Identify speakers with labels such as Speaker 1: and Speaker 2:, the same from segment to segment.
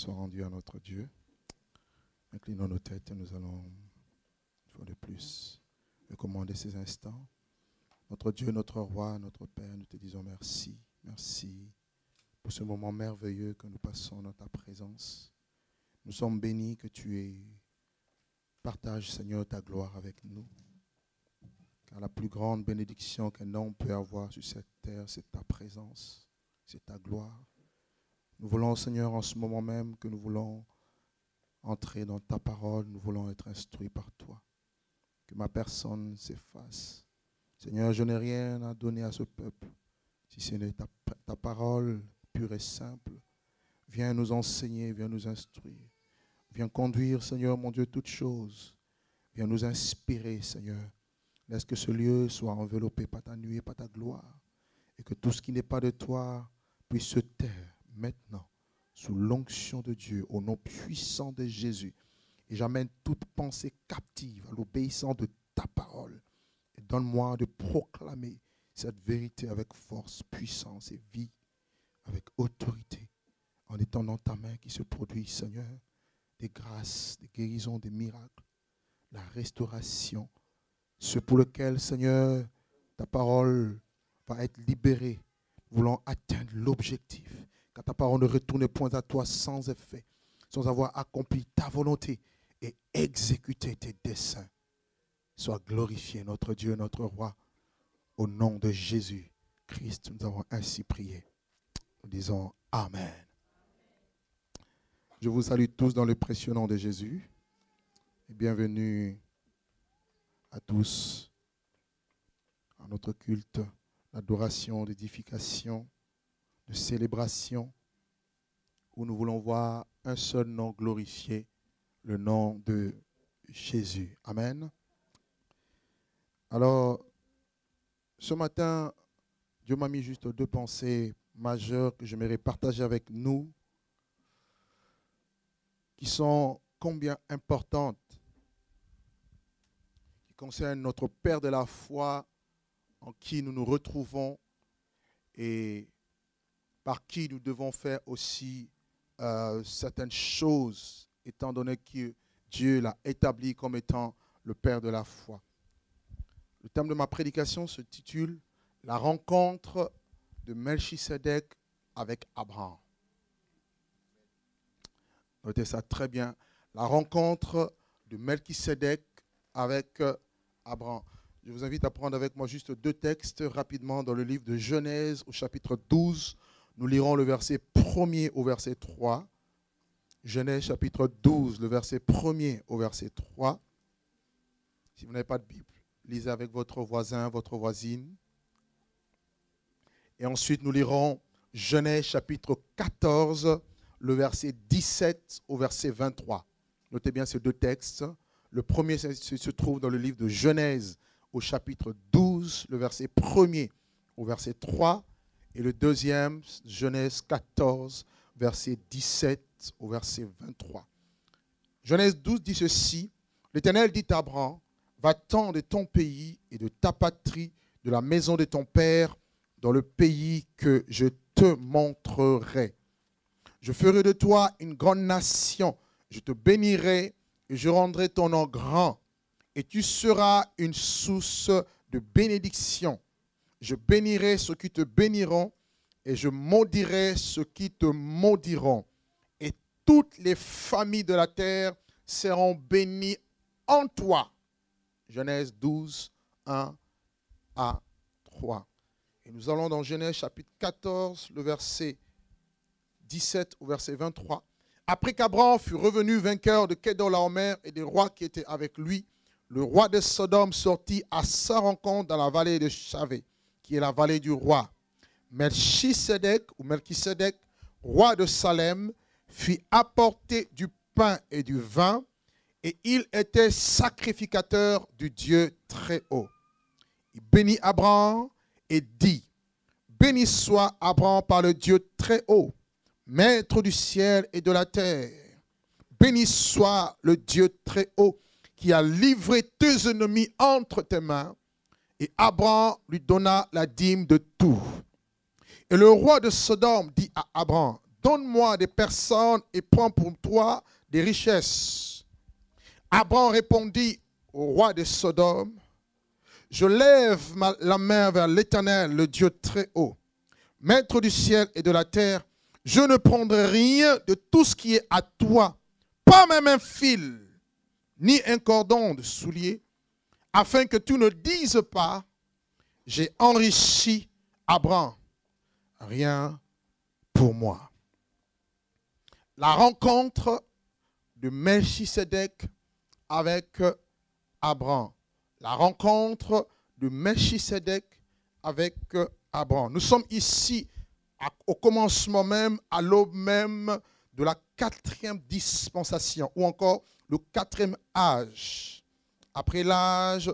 Speaker 1: soit rendus à notre Dieu. Inclinons nos têtes, et nous allons, une fois de plus, recommander ces instants. Notre Dieu, notre Roi, notre Père, nous te disons merci, merci pour ce moment merveilleux que nous passons dans ta présence. Nous sommes bénis que tu es. Partage, Seigneur, ta gloire avec nous. Car la plus grande bénédiction qu'un homme peut avoir sur cette terre, c'est ta présence, c'est ta gloire. Nous voulons, Seigneur, en ce moment même que nous voulons entrer dans ta parole, nous voulons être instruits par toi. Que ma personne s'efface. Seigneur, je n'ai rien à donner à ce peuple, si ce n'est ta, parole pure et simple. Viens nous enseigner, viens nous instruire. Viens conduire, Seigneur, mon Dieu, toutes choses. Viens nous inspirer, Seigneur. Laisse que ce lieu soit enveloppé par ta et par ta gloire. Et que tout ce qui n'est pas de toi puisse se taire maintenant sous l'onction de Dieu, au nom puissant de Jésus. Et j'amène toute pensée captive à l'obéissance de ta parole. Et donne-moi de proclamer cette vérité avec force, puissance et vie, avec autorité, en étendant ta main qui se produit, Seigneur, des grâces, des guérisons, des miracles, la restauration, ce pour lequel, Seigneur, ta parole va être libérée, voulant atteindre l'objectif ta parole ne retourne point à toi sans effet, sans avoir accompli ta volonté et exécuté tes desseins. Sois glorifié, notre Dieu, notre Roi, au nom de Jésus Christ. Nous avons ainsi prié. Nous disons Amen. Je vous salue tous dans le précieux nom de Jésus. Et bienvenue à tous à notre culte d'adoration, d'édification célébration où nous voulons voir un seul nom glorifié, le nom de Jésus. Amen. Alors, ce matin, Dieu m'a mis juste deux pensées majeures que j'aimerais partager avec nous, qui sont combien importantes, qui concernent notre Père de la foi en qui nous nous retrouvons et par qui nous devons faire aussi euh, certaines choses, étant donné que Dieu l'a établi comme étant le Père de la foi. Le thème de ma prédication se titule La rencontre de Melchisedec avec Abraham. Notez ça très bien. La rencontre de Melchisedec avec euh, Abraham. Je vous invite à prendre avec moi juste deux textes rapidement dans le livre de Genèse au chapitre 12 nous lirons le verset 1 au verset 3. Genèse chapitre 12, le verset 1 au verset 3. Si vous n'avez pas de Bible, lisez avec votre voisin, votre voisine. Et ensuite, nous lirons Genèse chapitre 14, le verset 17 au verset 23. Notez bien ces deux textes. Le premier se trouve dans le livre de Genèse au chapitre 12, le verset 1 au verset 3. Et le deuxième, Genèse 14, verset 17 au verset 23. Genèse 12 dit ceci, l'Éternel dit à Abraham, va-t'en de ton pays et de ta patrie, de la maison de ton père, dans le pays que je te montrerai. Je ferai de toi une grande nation, je te bénirai et je rendrai ton nom grand, et tu seras une source de bénédiction. Je bénirai ceux qui te béniront et je maudirai ceux qui te maudiront. Et toutes les familles de la terre seront bénies en toi. Genèse 12, 1 à 3. Et nous allons dans Genèse chapitre 14, le verset 17 au verset 23. Après qu'Abraham fut revenu vainqueur de Kedorlaomer et des rois qui étaient avec lui, le roi de Sodome sortit à sa rencontre dans la vallée de Chavé qui est la vallée du roi. Melchisedec ou roi de Salem, fit apporter du pain et du vin, et il était sacrificateur du Dieu très haut. Il bénit Abraham et dit, Béni soit Abraham par le Dieu très haut, maître du ciel et de la terre. Béni soit le Dieu très haut qui a livré tes ennemis entre tes mains et Abraham lui donna la dîme de tout. Et le roi de Sodome dit à Abraham, donne-moi des personnes et prends pour toi des richesses. Abraham répondit au roi de Sodome, je lève la main vers l'Éternel, le Dieu très haut, maître du ciel et de la terre, je ne prendrai rien de tout ce qui est à toi, pas même un fil, ni un cordon de soulier, afin que tu ne dises pas, j'ai enrichi Abraham. Rien pour moi. La rencontre de Melchisedec avec Abraham. La rencontre de Melchisedec avec Abraham. Nous sommes ici au commencement même, à l'aube même de la quatrième dispensation, ou encore le quatrième âge après l'âge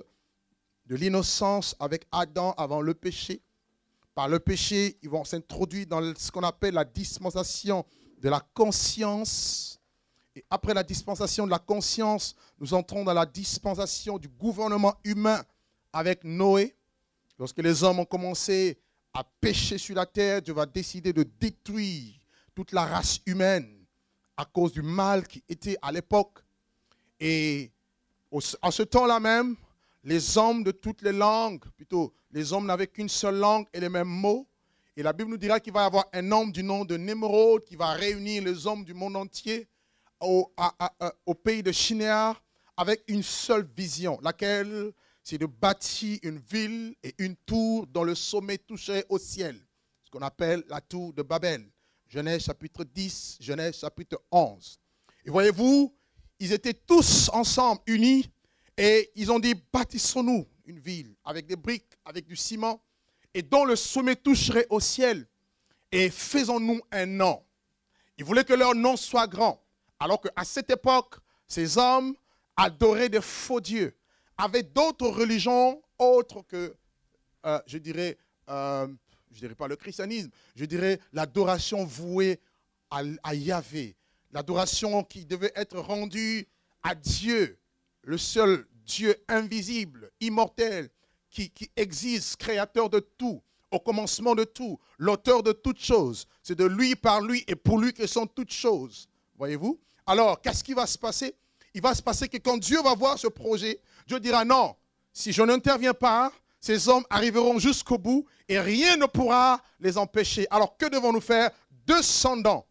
Speaker 1: de l'innocence avec Adam avant le péché. Par le péché, ils vont s'introduire dans ce qu'on appelle la dispensation de la conscience. Et après la dispensation de la conscience, nous entrons dans la dispensation du gouvernement humain avec Noé. Lorsque les hommes ont commencé à pécher sur la terre, Dieu va décider de détruire toute la race humaine à cause du mal qui était à l'époque. Et en ce temps-là même, les hommes de toutes les langues, plutôt, les hommes n'avaient qu'une seule langue et les mêmes mots. Et la Bible nous dira qu'il va y avoir un homme du nom de némeraude qui va réunir les hommes du monde entier au, pays de Shinéar avec une seule vision, laquelle c'est de bâtir une ville et une tour dont le sommet toucherait au ciel, ce qu'on appelle la tour de Babel. Genèse chapitre 10, Genèse chapitre 11. Et voyez-vous, ils étaient tous ensemble, unis, et ils ont dit, bâtissons-nous une ville avec des briques, avec du ciment, et dont le sommet toucherait au ciel, et faisons-nous un nom. Ils voulaient que leur nom soit grand, alors qu'à cette époque, ces hommes adoraient des faux dieux, avaient d'autres religions autres que, euh, je dirais, euh, je dirais pas le christianisme, je dirais l'adoration vouée à, à Yahvé, L'adoration qui devait être rendue à Dieu, le seul Dieu invisible, immortel, qui, existe, créateur de tout, au commencement de tout, l'auteur de toutes choses. C'est de lui, par lui et pour lui que sont toutes choses. Voyez-vous Alors, qu'est-ce qui va se passer Il va se passer que quand Dieu va voir ce projet, Dieu dira non, si je n'interviens pas, ces hommes arriveront jusqu'au bout et rien ne pourra les empêcher. Alors, que devons-nous faire Descendant.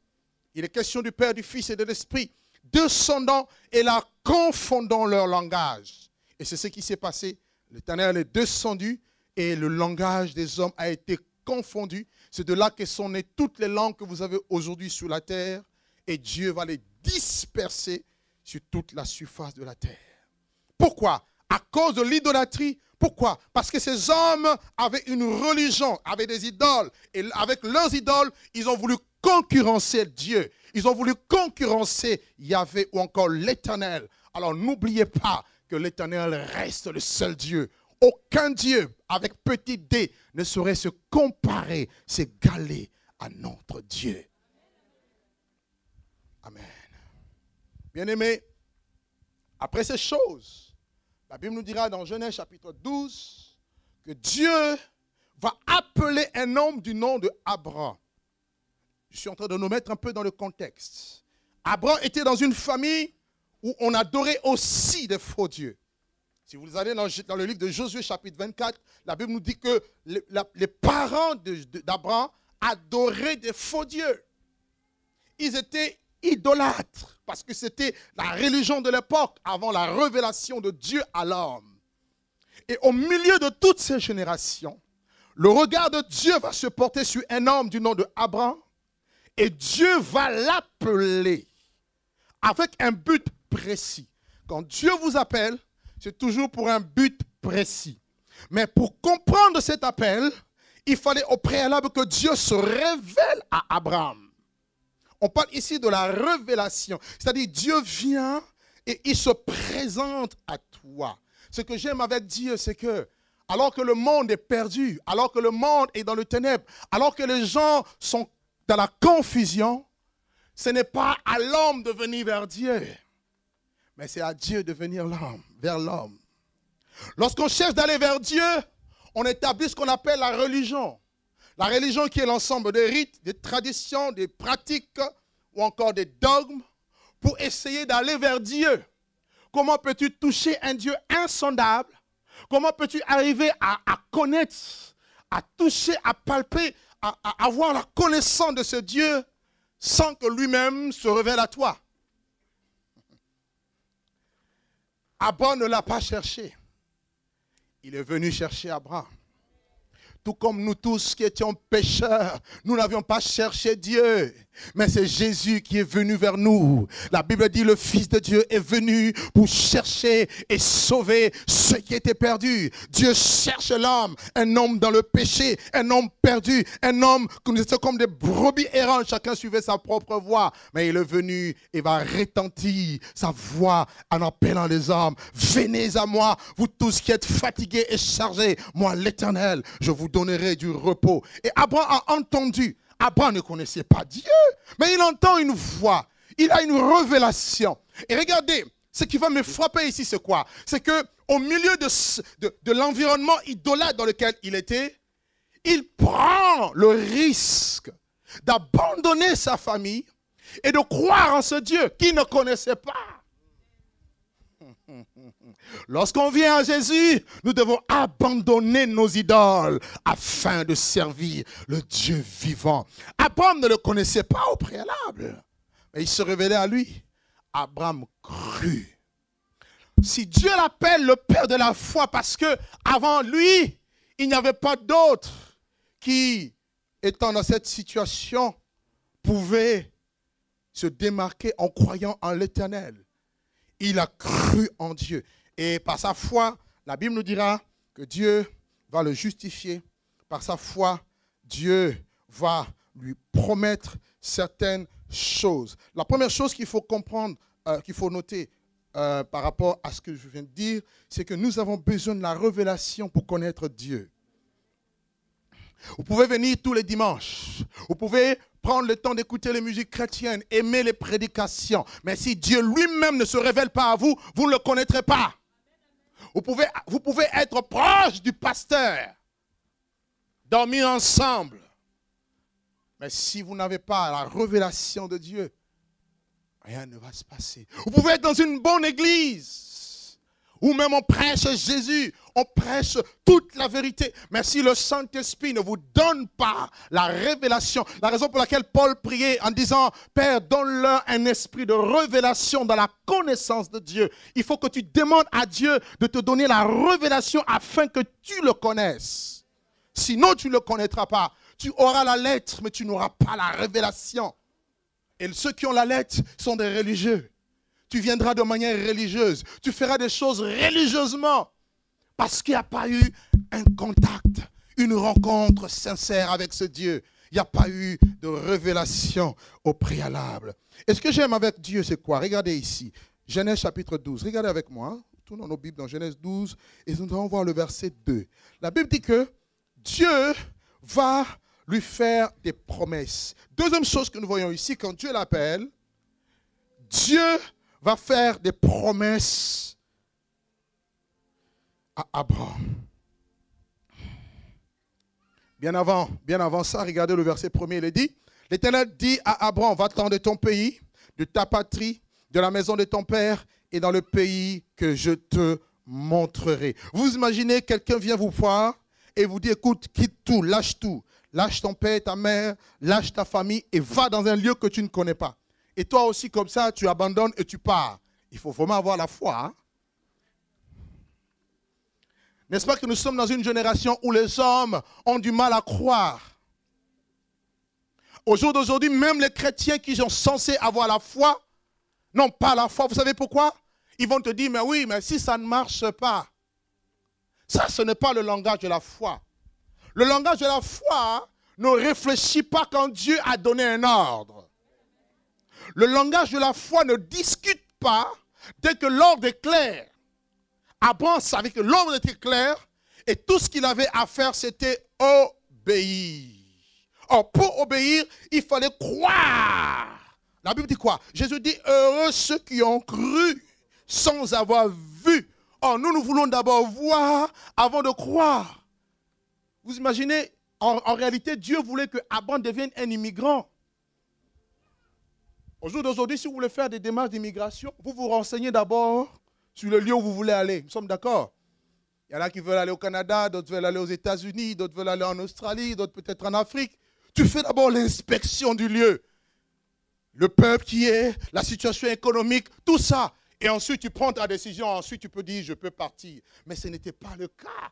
Speaker 1: Il est question du Père, du Fils et de l'Esprit, descendant et la confondant leur langage. Et c'est ce qui s'est passé. L'Éternel est descendu et le langage des hommes a été confondu. C'est de là que sont nées toutes les langues que vous avez aujourd'hui sur la terre. Et Dieu va les disperser sur toute la surface de la terre. Pourquoi À cause de l'idolâtrie. Pourquoi Parce que ces hommes avaient une religion, avaient des idoles. Et avec leurs idoles, ils ont voulu concurrencer Dieu. Ils ont voulu concurrencer Yahvé ou encore l'Éternel. Alors n'oubliez pas que l'Éternel reste le seul Dieu. Aucun Dieu, avec petit d, ne saurait se comparer, s'égaler à notre Dieu. Amen. Bien-aimés, après ces choses, la Bible nous dira dans Genèse chapitre 12 que Dieu va appeler un homme du nom de Abraham je suis en train de nous mettre un peu dans le contexte. Abraham était dans une famille où on adorait aussi des faux dieux. Si vous allez dans, le livre de Josué chapitre 24, la Bible nous dit que les, parents d'Abraham adoraient des faux dieux. Ils étaient idolâtres parce que c'était la religion de l'époque avant la révélation de Dieu à l'homme. Et au milieu de toutes ces générations, le regard de Dieu va se porter sur un homme du nom de Abraham et Dieu va l'appeler avec un but précis. Quand Dieu vous appelle, c'est toujours pour un but précis. Mais pour comprendre cet appel, il fallait au préalable que Dieu se révèle à Abraham. On parle ici de la révélation. C'est-à-dire Dieu vient et il se présente à toi. Ce que j'aime avec Dieu, c'est que alors que le monde est perdu, alors que le monde est dans le ténèbre, alors que les gens sont dans la confusion, ce n'est pas à l'homme de venir vers Dieu, mais c'est à Dieu de venir l'homme, vers l'homme. Lorsqu'on cherche d'aller vers Dieu, on établit ce qu'on appelle la religion. La religion qui est l'ensemble des rites, des traditions, des pratiques ou encore des dogmes pour essayer d'aller vers Dieu. Comment peux-tu toucher un Dieu insondable Comment peux-tu arriver à connaître, à toucher, à palper, avoir la connaissance de ce Dieu sans que lui-même se révèle à toi. Abraham ne l'a pas cherché. Il est venu chercher Abraham. Tout comme nous tous qui étions pécheurs, nous n'avions pas cherché Dieu. Mais c'est Jésus qui est venu vers nous. La Bible dit le Fils de Dieu est venu pour chercher et sauver ceux qui étaient perdus Dieu cherche l'homme, un homme dans le péché, un homme perdu, un homme comme des brebis errantes, chacun suivait sa propre voie. Mais il est venu et va rétentir sa voix en appelant les hommes. Venez à moi, vous tous qui êtes fatigués et chargés. Moi, l'Éternel, je vous donnerai du repos. Et Abraham a entendu Abraham ne connaissait pas Dieu, mais il entend une voix. Il a une révélation. Et regardez, ce qui va me frapper ici, c'est quoi C'est que au milieu de, de, de l'environnement idolâtre dans lequel il était, il prend le risque d'abandonner sa famille et de croire en ce Dieu qu'il ne connaissait pas. Lorsqu'on vient à Jésus, nous devons abandonner nos idoles afin de servir le Dieu vivant. Abraham ne le connaissait pas au préalable, mais il se révélait à lui. Abraham crut. Si Dieu l'appelle le père de la foi, parce que avant lui, il n'y avait pas d'autre qui, étant dans cette situation, pouvait se démarquer en croyant en l'éternel il a cru en Dieu. Et par sa foi, la Bible nous dira que Dieu va le justifier. Par sa foi, Dieu va lui promettre certaines choses. La première chose qu'il faut comprendre, euh, qu'il faut noter euh, par rapport à ce que je viens de dire, c'est que nous avons besoin de la révélation pour connaître Dieu. Vous pouvez venir tous les dimanches. Vous pouvez prendre le temps d'écouter les musiques chrétiennes, aimer les prédications. Mais si Dieu lui-même ne se révèle pas à vous, vous ne le connaîtrez pas. Vous pouvez, vous pouvez être proche du pasteur, dormir ensemble. Mais si vous n'avez pas la révélation de Dieu, rien ne va se passer. Vous pouvez être dans une bonne église, ou même on prêche Jésus, on prêche toute la vérité. Mais si le Saint-Esprit ne vous donne pas la révélation, la raison pour laquelle Paul priait en disant, Père, donne-leur un esprit de révélation dans la connaissance de Dieu. Il faut que tu demandes à Dieu de te donner la révélation afin que tu le connaisses. Sinon, tu ne le connaîtras pas. Tu auras la lettre, mais tu n'auras pas la révélation. Et ceux qui ont la lettre sont des religieux. Tu viendras de manière religieuse. Tu feras des choses religieusement parce qu'il n'y a pas eu un contact, une rencontre sincère avec ce Dieu. Il n'y a pas eu de révélation au préalable. Et ce que j'aime avec Dieu, c'est quoi Regardez ici. Genèse chapitre 12. Regardez avec moi. Hein. Tournons nos Bibles dans Genèse 12 et nous allons voir le verset 2. La Bible dit que Dieu va lui faire des promesses. Deuxième chose que nous voyons ici, quand Dieu l'appelle, Dieu va faire des promesses à Abraham. Bien avant, bien avant ça, regardez le verset premier, il dit, l'Éternel dit à Abraham, va-t'en de ton pays, de ta patrie, de la maison de ton père et dans le pays que je te montrerai. Vous imaginez, quelqu'un vient vous voir et vous dit, écoute, quitte tout, lâche tout, lâche ton père, ta mère, lâche ta famille et va dans un lieu que tu ne connais pas et toi aussi comme ça, tu abandonnes et tu pars. Il faut vraiment avoir la foi. Hein. N'est-ce pas que nous sommes dans une génération où les hommes ont du mal à croire Au jour d'aujourd'hui, même les chrétiens qui sont censés avoir la foi n'ont pas la foi. Vous savez pourquoi Ils vont te dire, mais oui, mais si ça ne marche pas. Ça, ce n'est pas le langage de la foi. Le langage de la foi ne réfléchit pas quand Dieu a donné un ordre. Le langage de la foi ne discute pas dès que l'ordre est clair. Abraham savait que l'ordre était clair et tout ce qu'il avait à faire, c'était obéir. Or, pour obéir, il fallait croire. La Bible dit quoi Jésus dit, heureux ceux qui ont cru sans avoir vu. Or, nous, nous voulons d'abord voir avant de croire. Vous imaginez, en, réalité, Dieu voulait que Abraham devienne un immigrant. Aujourd'hui, si vous voulez faire des démarches d'immigration, vous vous renseignez d'abord hein, sur le lieu où vous voulez aller. Nous sommes d'accord Il y en a qui veulent aller au Canada, d'autres veulent aller aux États-Unis, d'autres veulent aller en Australie, d'autres peut-être en Afrique. Tu fais d'abord l'inspection du lieu. Le peuple qui est, la situation économique, tout ça. Et ensuite, tu prends ta décision. Ensuite, tu peux dire, je peux partir. Mais ce n'était pas le cas.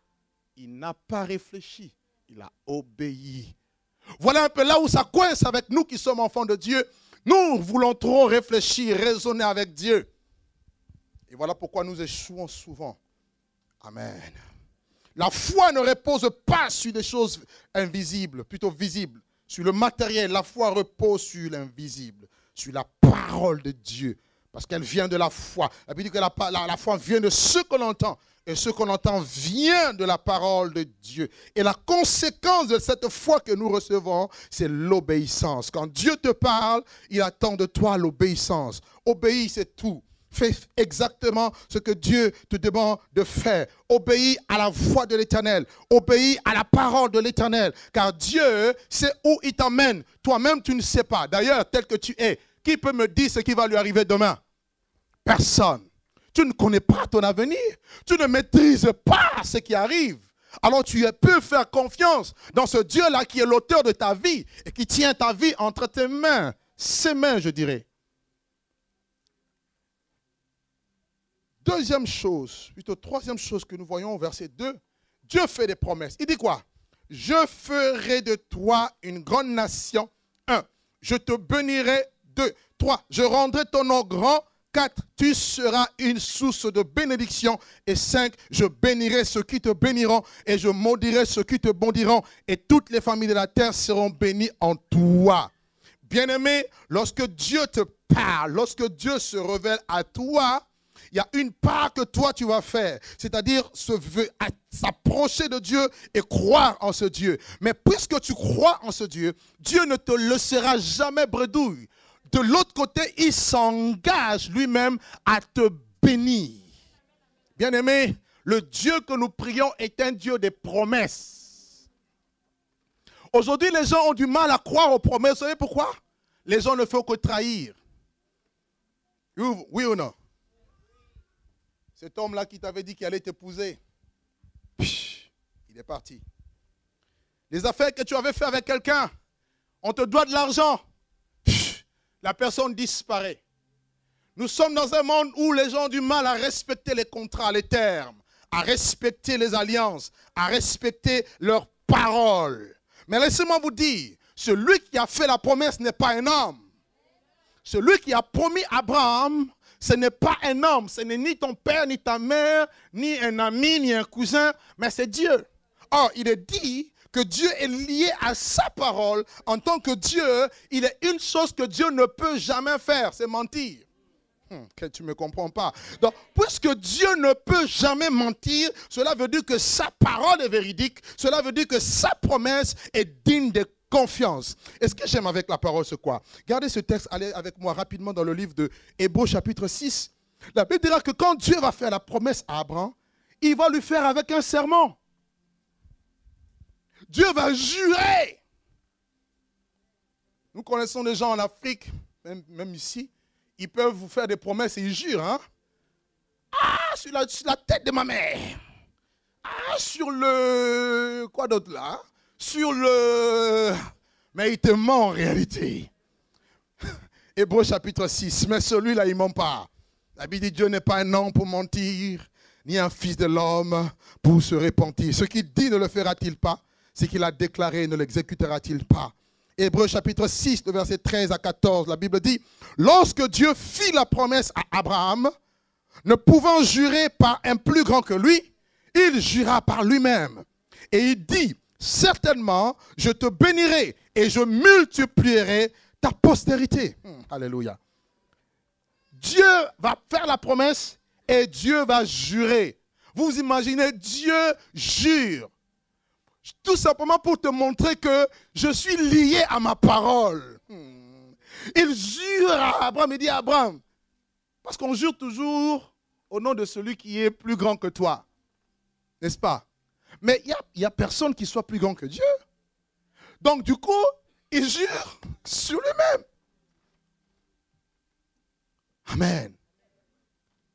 Speaker 1: Il n'a pas réfléchi. Il a obéi. Voilà un peu là où ça coince avec nous qui sommes enfants de Dieu. Nous voulons trop réfléchir, raisonner avec Dieu. Et voilà pourquoi nous échouons souvent. Amen. La foi ne repose pas sur des choses invisibles, plutôt visibles, sur le matériel. La foi repose sur l'invisible, sur la parole de Dieu, parce qu'elle vient de la foi. La Bible dit que la, foi vient de ce qu'on entend. Et ce qu'on entend vient de la parole de Dieu. Et la conséquence de cette foi que nous recevons, c'est l'obéissance. Quand Dieu te parle, il attend de toi l'obéissance. Obéis, c'est tout. Fais exactement ce que Dieu te demande de faire. Obéis à la voix de l'Éternel. Obéis à la parole de l'Éternel. Car Dieu sait où il t'emmène. Toi-même, tu ne sais pas. D'ailleurs, tel que tu es, qui peut me dire ce qui va lui arriver demain personne. Tu ne connais pas ton avenir. Tu ne maîtrises pas ce qui arrive. Alors tu pu faire confiance dans ce Dieu-là qui est l'auteur de ta vie et qui tient ta vie entre tes mains. Ses mains, je dirais. Deuxième chose, plutôt troisième chose que nous voyons au verset 2, Dieu fait des promesses. Il dit quoi Je ferai de toi une grande nation. Un, je te bénirai. Deux, trois, Je rendrai ton nom grand 4, tu seras une source de bénédiction. Et 5, je bénirai ceux qui te béniront et je maudirai ceux qui te bondiront. Et toutes les familles de la terre seront bénies en toi. Bien-aimé, lorsque Dieu te parle, lorsque Dieu se révèle à toi, il y a une part que toi tu vas faire, c'est-à-dire se s'approcher de Dieu et croire en ce Dieu. Mais puisque tu crois en ce Dieu, Dieu ne te laissera jamais bredouille de l'autre côté, il s'engage lui-même à te bénir. Bien-aimé, le Dieu que nous prions est un Dieu des promesses. Aujourd'hui, les gens ont du mal à croire aux promesses. Vous savez pourquoi Les gens ne font que trahir. Oui ou non Cet homme-là qui t'avait dit qu'il allait t'épouser, il est parti. Les affaires que tu avais faites avec quelqu'un, on te doit de l'argent la personne disparaît. Nous sommes dans un monde où les gens ont du mal à respecter les contrats, les termes, à respecter les alliances, à respecter leurs paroles. Mais laissez-moi vous dire, celui qui a fait la promesse n'est pas un homme. Celui qui a promis Abraham, ce n'est pas un homme, ce n'est ni ton père, ni ta mère, ni un ami, ni un cousin, mais c'est Dieu. Or, il est dit que Dieu est lié à sa parole, en tant que Dieu, il est une chose que Dieu ne peut jamais faire, c'est mentir. Hmm, que tu ne me comprends pas. Donc, puisque Dieu ne peut jamais mentir, cela veut dire que sa parole est véridique, cela veut dire que sa promesse est digne de confiance. Et ce que j'aime avec la parole, c'est quoi Gardez ce texte, allez avec moi rapidement dans le livre de Hébreu chapitre 6. La Bible là que quand Dieu va faire la promesse à Abraham, il va lui faire avec un serment. Dieu va jurer. Nous connaissons des gens en Afrique, même, ici, ils peuvent vous faire des promesses et ils jurent. Hein. Ah, sur la, tête de ma mère. Ah, sur le... Quoi d'autre là hein. Sur le... Mais il te ment en réalité. Hébreu chapitre 6. Mais celui-là, il ment pas. La Bible dit Dieu n'est pas un homme pour mentir, ni un fils de l'homme pour se repentir. Ce qu'il dit ne le fera-t-il pas ce qu'il a déclaré ne l'exécutera-t-il pas Hébreu chapitre 6, verset 13 à 14, la Bible dit, lorsque Dieu fit la promesse à Abraham, ne pouvant jurer par un plus grand que lui, il jura par lui-même. Et il dit, certainement, je te bénirai et je multiplierai ta postérité. Hmm, alléluia. Dieu va faire la promesse et Dieu va jurer. Vous imaginez, Dieu jure. Tout simplement pour te montrer que je suis lié à ma parole. Hmm. Il jure à Abraham, il dit à Abraham, parce qu'on jure toujours au nom de celui qui est plus grand que toi. N'est-ce pas Mais il n'y a, a, personne qui soit plus grand que Dieu. Donc du coup, il jure sur lui-même. Amen.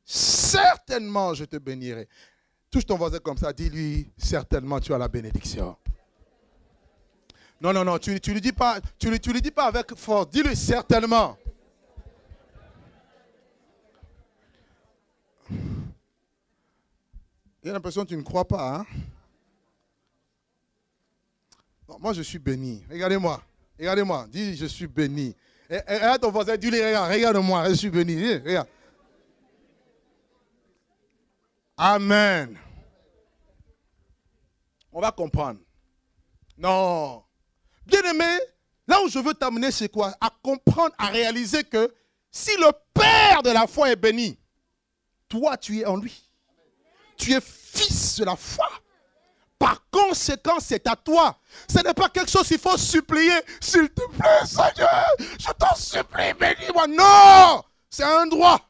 Speaker 1: Certainement, je te bénirai. Touche ton voisin comme ça, dis-lui, certainement tu as la bénédiction. Non, non, non, tu ne tu lui, dis pas, tu lui, tu lui dis pas avec force, dis-lui certainement. a l'impression que tu ne crois pas. Hein? moi, je suis béni. Regardez-moi. Regardez-moi. Dis, je suis béni. Regarde ton voisin, dis-lui, regarde, regarde-moi, je suis béni. Regarde. Amen. On va comprendre. Non. Bien-aimé, là où je veux t'amener, c'est quoi À comprendre, à réaliser que si le Père de la foi est béni, toi, tu es en lui. Tu es fils de la foi. Par conséquent, c'est à toi. Ce n'est pas quelque chose qu'il faut supplier. S'il te plaît, Seigneur, je t'en supplie, bénis-moi. Non, c'est un droit.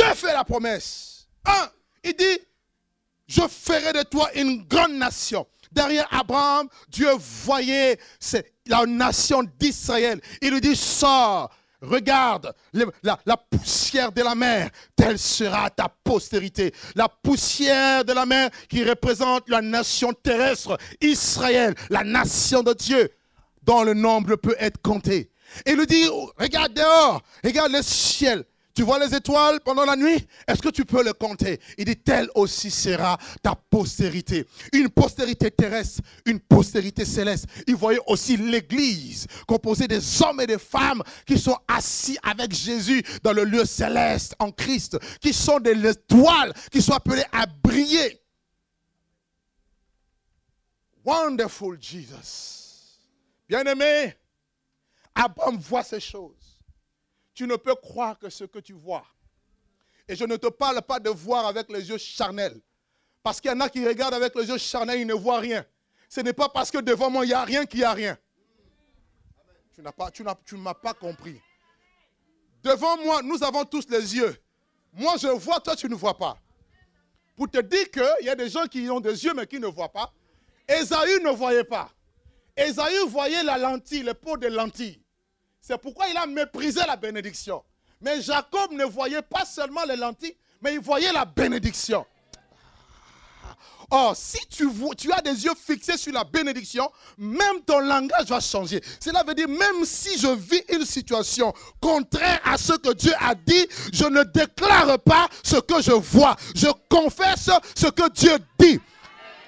Speaker 1: Dieu fait la promesse. Un, il dit, je ferai de toi une grande nation. Derrière Abraham, Dieu voyait la nation d'Israël. Il lui dit, sors, regarde la, la, poussière de la mer, telle sera ta postérité. La poussière de la mer qui représente la nation terrestre, Israël, la nation de Dieu, dont le nombre peut être compté. Il lui dit, regarde dehors, regarde le ciel, tu vois les étoiles pendant la nuit Est-ce que tu peux les compter Il dit, telle aussi sera ta postérité. Une postérité terrestre, une postérité céleste. Il voyait aussi l'Église, composée des hommes et des femmes qui sont assis avec Jésus dans le lieu céleste, en Christ, qui sont des étoiles, qui sont appelées à briller. Wonderful Jesus. Bien-aimé, Abraham voit ces choses tu ne peux croire que ce que tu vois. Et je ne te parle pas de voir avec les yeux charnels. Parce qu'il y en a qui regardent avec les yeux charnels, ils ne voient rien. Ce n'est pas parce que devant moi, il n'y a rien qu'il n'y a rien. Tu n'as pas, tu n'as, tu m'as pas compris. Devant moi, nous avons tous les yeux. Moi, je vois, toi, tu ne vois pas. Pour te dire qu'il y a des gens qui ont des yeux, mais qui ne voient pas. Esaü ne voyait pas. Esaü voyait la lentille, le pot de lentille. C'est pourquoi il a méprisé la bénédiction. Mais Jacob ne voyait pas seulement les lentilles, mais il voyait la bénédiction. Or, si tu, tu as des yeux fixés sur la bénédiction, même ton langage va changer. Cela veut dire, même si je vis une situation contraire à ce que Dieu a dit, je ne déclare pas ce que je vois. Je confesse ce que Dieu dit.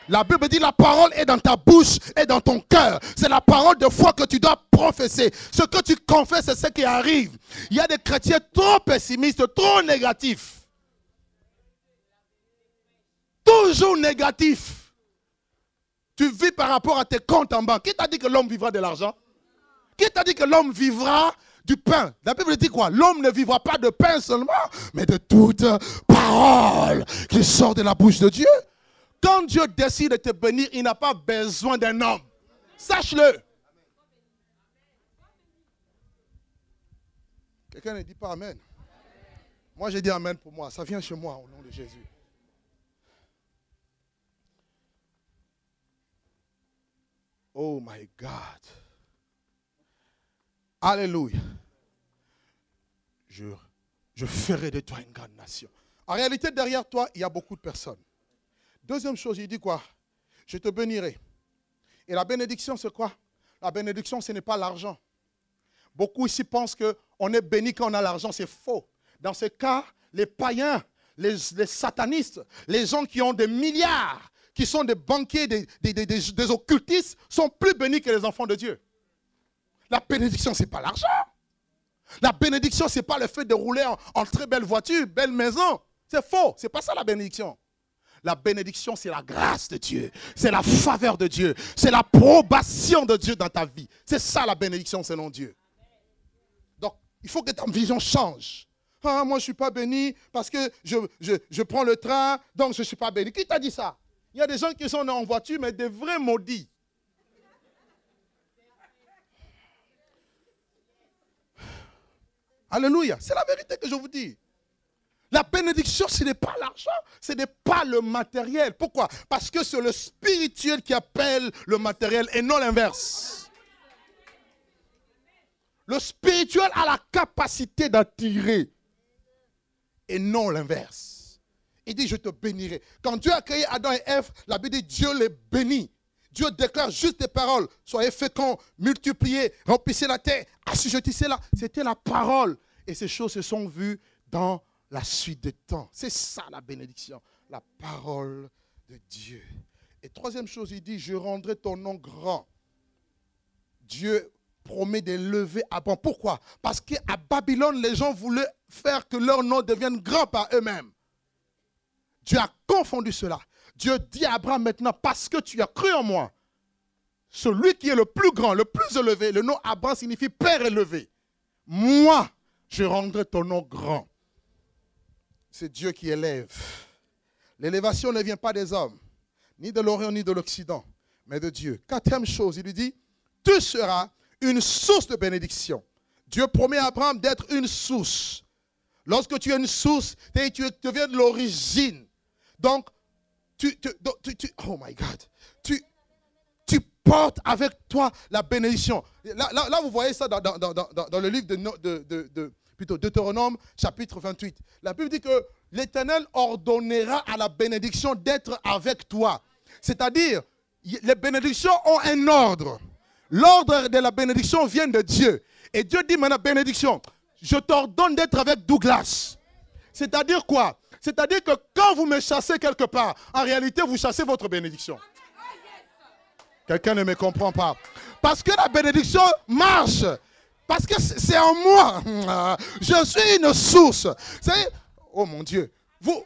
Speaker 1: La Bible dit la parole est dans ta bouche et dans ton cœur. C'est la parole de foi que tu dois professer. Ce que tu confesses, c'est ce qui arrive. Il y a des chrétiens trop pessimistes, trop négatifs. Toujours négatifs. Tu vis par rapport à tes comptes en banque. Qui t'a dit que l'homme vivra de l'argent Qui t'a dit que l'homme vivra du pain. La Bible dit quoi L'homme ne vivra pas de pain seulement, mais de toute parole qui sort de la bouche de Dieu quand Dieu décide de te bénir, il n'a pas besoin d'un homme. Sache-le. Quelqu'un ne dit pas Amen. Moi, j'ai dit Amen pour moi. Ça vient chez moi au nom de Jésus. Oh my God. Alléluia. Je, je ferai de toi une grande nation. En réalité, derrière toi, il y a beaucoup de personnes. Deuxième chose, il dit quoi Je te bénirai. Et la bénédiction, c'est quoi La bénédiction, ce n'est pas l'argent. Beaucoup ici pensent qu'on est béni quand on a l'argent, c'est faux. Dans ce cas, les païens, les, satanistes, les gens qui ont des milliards, qui sont des banquiers, des, occultistes, sont plus bénis que les enfants de Dieu. La bénédiction, ce n'est pas l'argent. La bénédiction, ce n'est pas le fait de rouler en, en très belle voiture, belle maison. C'est faux, ce n'est pas ça la bénédiction. La bénédiction, c'est la grâce de Dieu. C'est la faveur de Dieu. C'est l'approbation de Dieu dans ta vie. C'est ça la bénédiction selon Dieu. Donc, il faut que ta vision change. Ah, moi, je ne suis pas béni parce que je, je, je prends le train, donc je ne suis pas béni. Qui t'a dit ça Il y a des gens qui sont en voiture, mais des vrais maudits. Alléluia. C'est la vérité que je vous dis bénédiction, ce n'est pas l'argent, ce n'est pas le matériel. Pourquoi Parce que c'est le spirituel qui appelle le matériel et non l'inverse. Le spirituel a la capacité d'attirer et non l'inverse. Il dit, je te bénirai. Quand Dieu a créé Adam et Ève, la Bible dit, Dieu les bénit. Dieu déclare juste des paroles. Soyez féconds, multipliez, remplissez la terre, assujettissez-la. C'était la parole. Et ces choses se sont vues dans la suite des temps. C'est ça la bénédiction, la parole de Dieu. Et troisième chose, il dit, je rendrai ton nom grand. Dieu promet d'élever Abraham. Pourquoi Parce qu'à Babylone, les gens voulaient faire que leur nom devienne grand par eux-mêmes. Dieu a confondu cela. Dieu dit à Abraham maintenant, parce que tu as cru en moi, celui qui est le plus grand, le plus élevé, le nom Abraham signifie Père élevé. Moi, je rendrai ton nom grand c'est Dieu qui élève. L'élévation ne vient pas des hommes, ni de l'Orient, ni de l'Occident, mais de Dieu. Quatrième chose, il lui dit, tu seras une source de bénédiction. Dieu promet à Abraham d'être une source. Lorsque tu es une source, tu, deviens de l'origine. Donc, tu, oh my God, tu, portes avec toi la bénédiction. Là, vous voyez ça dans, le livre de, Deutéronome chapitre 28. La Bible dit que l'Éternel ordonnera à la bénédiction d'être avec toi. C'est-à-dire, les bénédictions ont un ordre. L'ordre de la bénédiction vient de Dieu. Et Dieu dit maintenant, bénédiction, je t'ordonne d'être avec Douglas. C'est-à-dire quoi C'est-à-dire que quand vous me chassez quelque part, en réalité, vous chassez votre bénédiction. Quelqu'un ne me comprend pas. Parce que la bénédiction marche. Parce que c'est en moi. Je suis une source. C'est, oh mon Dieu, vous,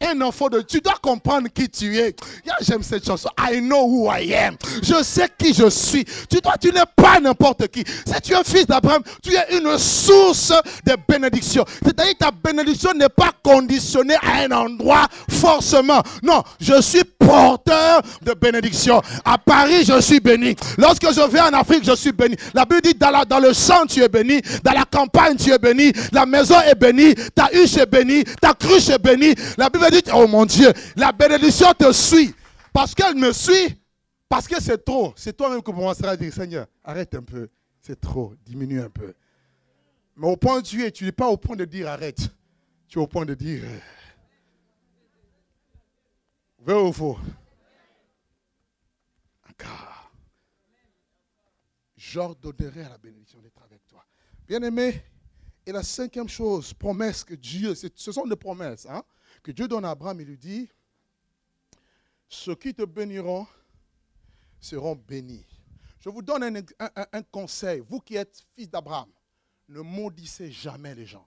Speaker 1: un enfant de Dieu, tu dois comprendre qui tu es. J'aime cette chanson. I know who I am. Je sais qui je suis. Tu dois, tu n'es pas n'importe qui. Si tu es fils d'Abraham, tu es une source de bénédiction. C'est-à-dire que ta bénédiction n'est pas conditionnée à un endroit forcément. Non, je suis porteur de bénédiction. À Paris, je suis béni. Lorsque je vais en Afrique, je suis béni. La Bible dit dans, dans le champ, tu es béni. Dans la campagne, tu es béni. La maison est bénie. Ta huche est bénie. Ta cruche est bénie. La Bible dit, oh mon Dieu, la bénédiction te suit. Parce qu'elle me suit, parce que c'est trop. C'est toi-même qui commenceras à dire, Seigneur, arrête un peu. C'est trop, diminue un peu. Mais au point où tu es, tu n'es pas au point de dire arrête. Tu es au point de dire... Vrai ou faux Encore. J'ordonnerai à la bénédiction d'être avec toi. Bien-aimé, et la cinquième chose, promesse que Dieu, ce sont des promesses. Hein? que Dieu donne à Abraham, il lui dit, ceux qui te béniront seront bénis. Je vous donne un, conseil, vous qui êtes fils d'Abraham, ne maudissez jamais les gens.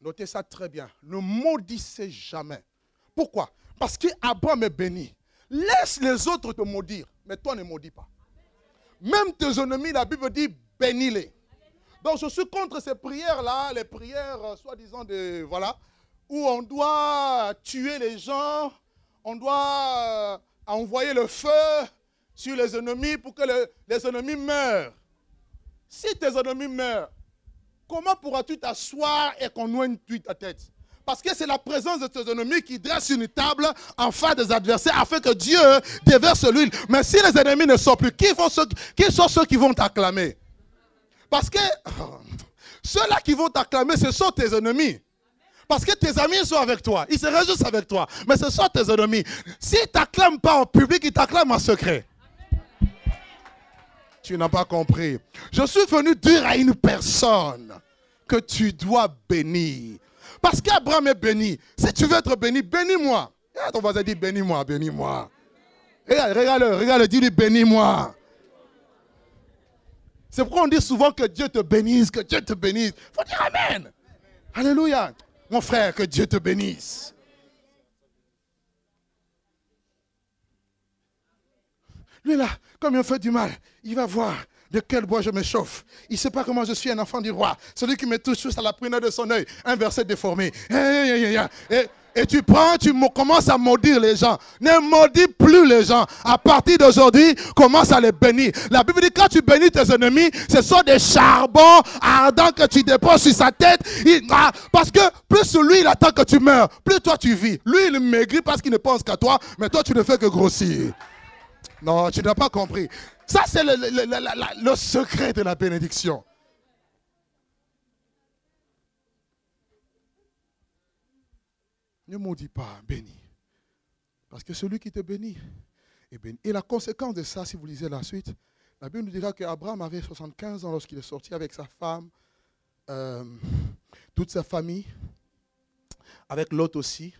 Speaker 1: Notez ça très bien. Ne maudissez jamais. Pourquoi Parce qu'Abraham est béni. Laisse les autres te maudire, mais toi ne maudis pas. Même tes ennemis, la Bible dit, bénis-les. Donc je suis contre ces prières-là, les prières euh, soi-disant de... Voilà, où on doit tuer les gens, on doit euh, envoyer le feu sur les ennemis pour que les ennemis meurent. Si tes ennemis meurent, comment pourras-tu t'asseoir et qu'on une tu ta tête parce que c'est la présence de tes ennemis qui dresse une table en face des adversaires afin que Dieu déverse l'huile. Mais si les ennemis ne sont plus, qui, sont ceux qui vont t'acclamer Parce que ceux-là qui vont t'acclamer, ce sont tes ennemis. Parce que tes amis sont avec toi. Ils se réjouissent avec toi. Mais ce sont tes ennemis. S'ils ne t'acclament pas en public, ils t'acclament en secret. Tu n'as pas compris. Je suis venu dire à une personne que tu dois bénir. Parce qu'Abraham est béni. Si tu veux être béni, bénis-moi. Regarde eh, ton voisin dit, bénis-moi, bénis-moi. Regarde-le, regarde dis-lui, bénis-moi. C'est pourquoi on dit souvent que Dieu te bénisse, que Dieu te bénisse. Il faut dire Amen. Alléluia. Mon frère, que Dieu te bénisse. Lui là, comme il me fait du mal, il va voir de quel bois je me chauffe. Il ne sait pas comment je suis un enfant du roi. Celui qui me touche juste à la prunelle de son œil. Un verset déformé. Eh, eh, eh, et tu prends, tu commences à maudire les gens. Ne maudis plus les gens. À partir d'aujourd'hui, commence à les bénir. La Bible dit quand tu bénis tes ennemis, ce sont des charbons ardents que tu déposes sur sa tête. Il, ah, parce que plus lui il attend que tu meurs, plus toi tu vis. Lui il maigrit parce qu'il ne pense qu'à toi, mais toi tu ne fais que grossir. Non, tu n'as pas compris. Ça c'est le secret de la bénédiction. Ne maudis pas, béni. Parce que celui qui te bénit est béni. Et la conséquence de ça, si vous lisez la suite, la Bible nous dira qu'Abraham avait 75 ans lorsqu'il est sorti avec sa femme, euh, toute sa famille, avec l'autre aussi.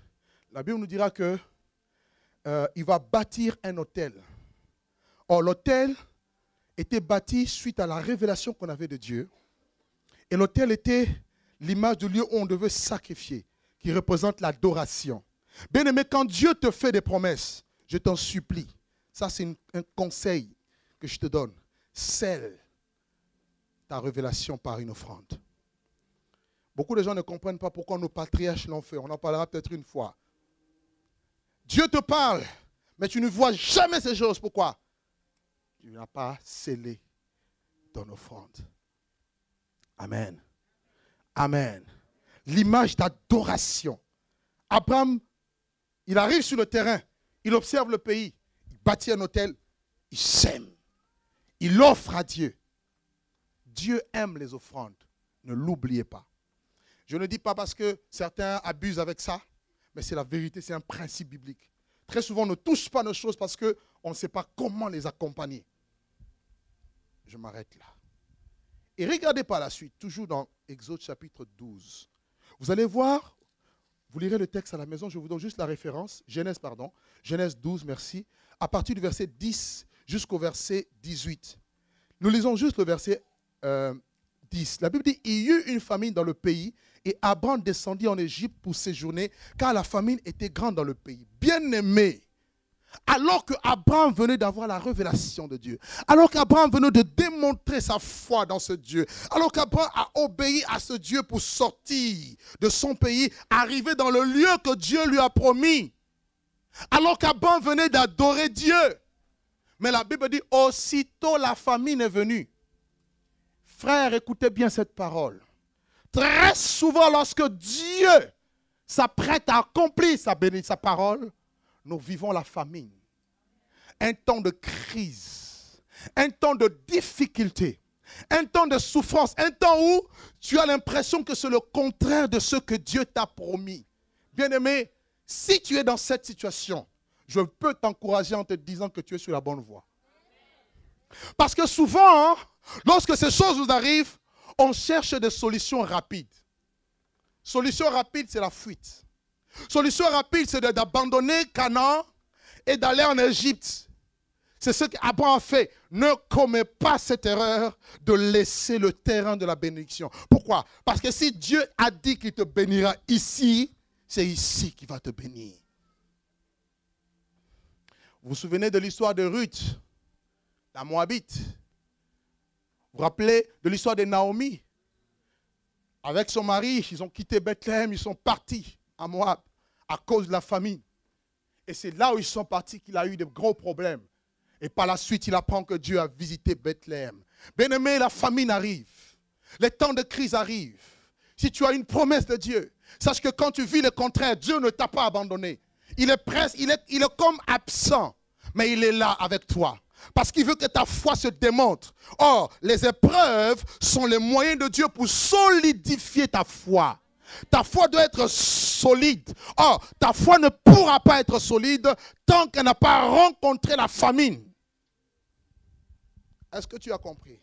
Speaker 1: La Bible nous dira que euh, il va bâtir un hôtel. Or, l'hôtel était bâti suite à la révélation qu'on avait de Dieu. Et l'hôtel était l'image du lieu où on devait sacrifier qui représente l'adoration. Bien-aimé, quand Dieu te fait des promesses, je t'en supplie, ça c'est un conseil que je te donne, scelle ta révélation par une offrande. Beaucoup de gens ne comprennent pas pourquoi nos patriarches l'ont fait. On en parlera peut-être une fois. Dieu te parle, mais tu ne vois jamais ces choses. Pourquoi Tu n'as pas scellé ton offrande. Amen. Amen l'image d'adoration. Abraham, il arrive sur le terrain, il observe le pays, il bâtit un hôtel, il sème, il offre à Dieu. Dieu aime les offrandes, ne l'oubliez pas. Je ne dis pas parce que certains abusent avec ça, mais c'est la vérité, c'est un principe biblique. Très souvent, on ne touche pas nos choses parce qu'on ne sait pas comment les accompagner. Je m'arrête là. Et regardez par la suite, toujours dans Exode chapitre 12, vous allez voir, vous lirez le texte à la maison, je vous donne juste la référence, Genèse, pardon, Genèse 12, merci, à partir du verset 10 jusqu'au verset 18. Nous lisons juste le verset 10. Euh, la Bible dit, il y eut une famine dans le pays et Abraham descendit en Égypte pour séjourner car la famine était grande dans le pays. Bien-aimé, alors qu'Abraham venait d'avoir la révélation de Dieu, alors qu'Abraham venait de démontrer sa foi dans ce Dieu, alors qu'Abraham a obéi à ce Dieu pour sortir de son pays, arriver dans le lieu que Dieu lui a promis, alors qu'Abraham venait d'adorer Dieu. Mais la Bible dit, aussitôt la famine est venue. Frère, écoutez bien cette parole. Très souvent, lorsque Dieu s'apprête à accomplir sa, sa parole, nous vivons la famine, un temps de crise, un temps de difficulté, un temps de souffrance, un temps où tu as l'impression que c'est le contraire de ce que Dieu t'a promis. Bien-aimé, si tu es dans cette situation, je peux t'encourager en te disant que tu es sur la bonne voie. Parce que souvent, hein, lorsque ces choses nous arrivent, on cherche des solutions rapides. Solution rapide, c'est la fuite. Solution rapide, c'est d'abandonner Canaan et d'aller en Égypte. C'est ce qu'Abraham a fait. Ne commets pas cette erreur de laisser le terrain de la bénédiction. Pourquoi Parce que si Dieu a dit qu'il te bénira ici, c'est ici qu'il va te bénir. Vous vous souvenez de l'histoire de Ruth, la Moabite. Vous vous rappelez de l'histoire de Naomi. Avec son mari, ils ont quitté Bethléem, ils sont partis à Moab à cause de la famine. Et c'est là où ils sont partis qu'il a eu de gros problèmes. Et par la suite, il apprend que Dieu a visité Bethléem. Bien-aimé, la famine arrive. Les temps de crise arrivent. Si tu as une promesse de Dieu, sache que quand tu vis le contraire, Dieu ne t'a pas abandonné. Il est presque, il est, il est comme absent, mais il est là avec toi. Parce qu'il veut que ta foi se démontre. Or, les épreuves sont les moyens de Dieu pour solidifier ta foi. Ta foi doit être solide. Or, ta foi ne pourra pas être solide tant qu'elle n'a pas rencontré la famine. Est-ce que tu as compris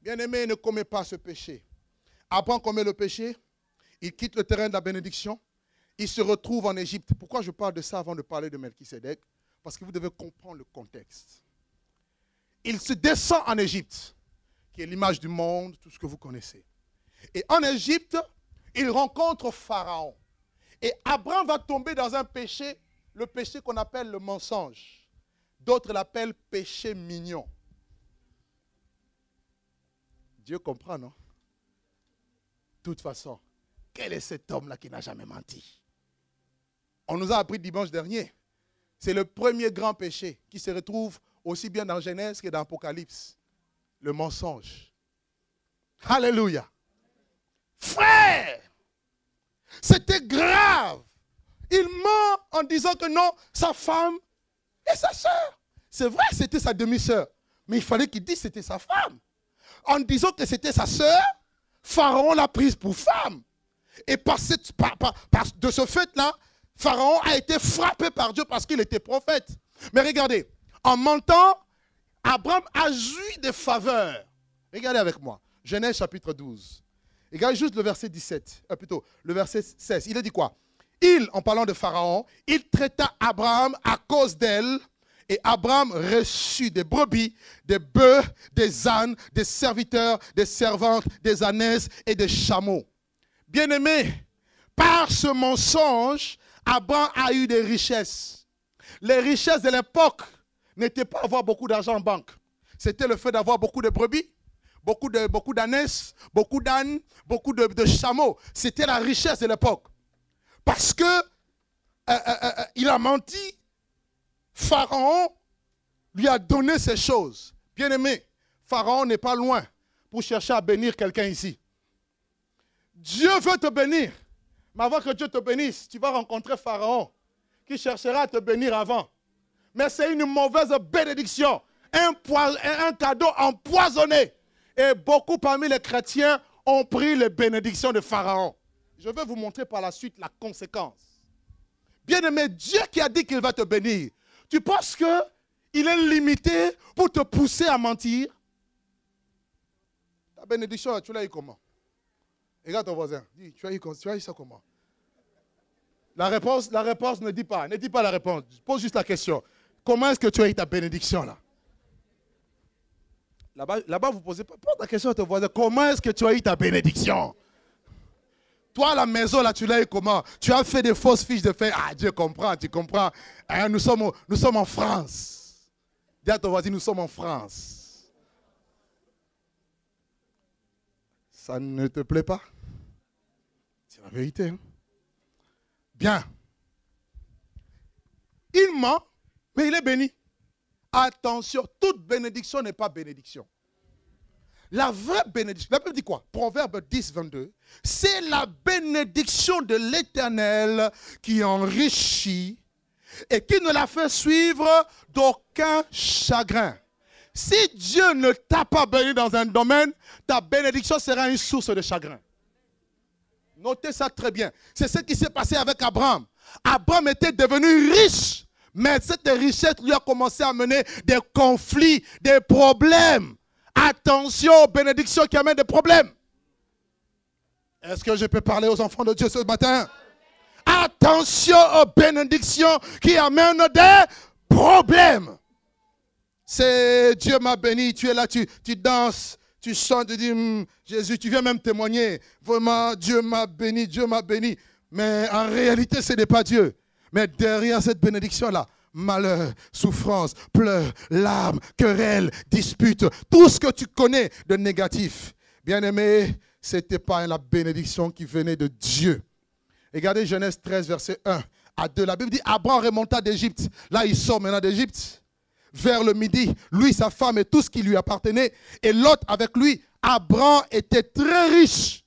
Speaker 1: Bien-aimé, ne commets pas ce péché. on commet le péché, il quitte le terrain de la bénédiction, il se retrouve en Égypte. Pourquoi je parle de ça avant de parler de Melchizedek Parce que vous devez comprendre le contexte. Il se descend en Égypte, qui est l'image du monde, tout ce que vous connaissez. Et en Égypte, il rencontre Pharaon. Et Abraham va tomber dans un péché, le péché qu'on appelle le mensonge. D'autres l'appellent péché mignon. Dieu comprend, non De toute façon, quel est cet homme-là qui n'a jamais menti On nous a appris dimanche dernier. C'est le premier grand péché qui se retrouve aussi bien dans Genèse que dans Apocalypse. Le mensonge. Alléluia. Frère, c'était grave. Il ment en disant que non, sa femme et sa sœur. C'est vrai, c'était sa demi-sœur. Mais il fallait qu'il dise que c'était sa femme. En disant que c'était sa sœur, Pharaon l'a prise pour femme. Et de ce fait-là, Pharaon a été frappé par Dieu parce qu'il était prophète. Mais regardez, en mentant, Abraham a joui des faveurs. Regardez avec moi. Genèse chapitre 12. Regarde juste le verset 17, euh, plutôt le verset 16. Il a dit quoi Il, en parlant de Pharaon, il traita Abraham à cause d'elle. Et Abraham reçut des brebis, des bœufs, des ânes, des serviteurs, des servantes, des ânesses et des chameaux. Bien-aimé, par ce mensonge, Abraham a eu des richesses. Les richesses de l'époque n'étaient pas avoir beaucoup d'argent en banque. C'était le fait d'avoir beaucoup de brebis, beaucoup d'ânes, beaucoup d'ânes, beaucoup de, chameaux. C'était la richesse de l'époque. Parce que euh, euh, euh, il a menti, Pharaon lui a donné ces choses. Bien aimé, Pharaon n'est pas loin pour chercher à bénir quelqu'un ici. Dieu veut te bénir. Mais avant que Dieu te bénisse, tu vas rencontrer Pharaon qui cherchera à te bénir avant. Mais c'est une mauvaise bénédiction, un, un cadeau empoisonné. Et beaucoup parmi les chrétiens ont pris les bénédictions de Pharaon. Je vais vous montrer par la suite la conséquence. Bien-aimé, Dieu qui a dit qu'il va te bénir, tu penses qu'il est limité pour te pousser à mentir Ta bénédiction, tu l'as eu comment Regarde ton voisin, tu as eu, ça comment la réponse, la réponse ne dit pas, ne dit pas la réponse. Pose juste la question. Comment est-ce que tu as eu ta bénédiction là Là-bas, vous posez pas la question à ton voisin. Comment est-ce que tu as eu ta bénédiction Toi, la maison, là, tu l'as eu comment Tu as fait des fausses fiches de fait. Ah, Dieu comprend, tu comprends. Hein, nous, sommes, nous sommes en France. Dis à ton voisin, nous sommes en France. Ça ne te plaît pas C'est la vérité. Hein. Bien. Il ment, mais il est béni. Attention, toute bénédiction n'est pas bénédiction. La vraie bénédiction, la Bible dit quoi Proverbe 10, 22. C'est la bénédiction de l'Éternel qui enrichit et qui ne la fait suivre d'aucun chagrin. Si Dieu ne t'a pas béni dans un domaine, ta bénédiction sera une source de chagrin. Notez ça très bien. C'est ce qui s'est passé avec Abraham. Abraham était devenu riche mais cette richesse lui a commencé à mener des conflits, des problèmes. Attention aux bénédictions qui amènent des problèmes. Est-ce que je peux parler aux enfants de Dieu ce matin Attention aux bénédictions qui amènent des problèmes. C'est Dieu m'a béni, tu es là, tu, tu danses, tu chantes, tu dis, hum, Jésus, tu viens même témoigner. Vraiment, Dieu m'a béni, Dieu m'a béni. Mais en réalité, ce n'est pas Dieu. Mais derrière cette bénédiction-là, malheur, souffrance, pleurs, larmes, querelles, disputes, tout ce que tu connais de négatif. Bien-aimé, c'était pas la bénédiction qui venait de Dieu. Regardez Genèse 13, verset 1 à 2. La Bible dit, Abraham remonta d'Égypte. Là, il sort maintenant d'Égypte. Vers le midi, lui, sa femme et tout ce qui lui appartenait. Et l'autre avec lui, Abraham était très riche.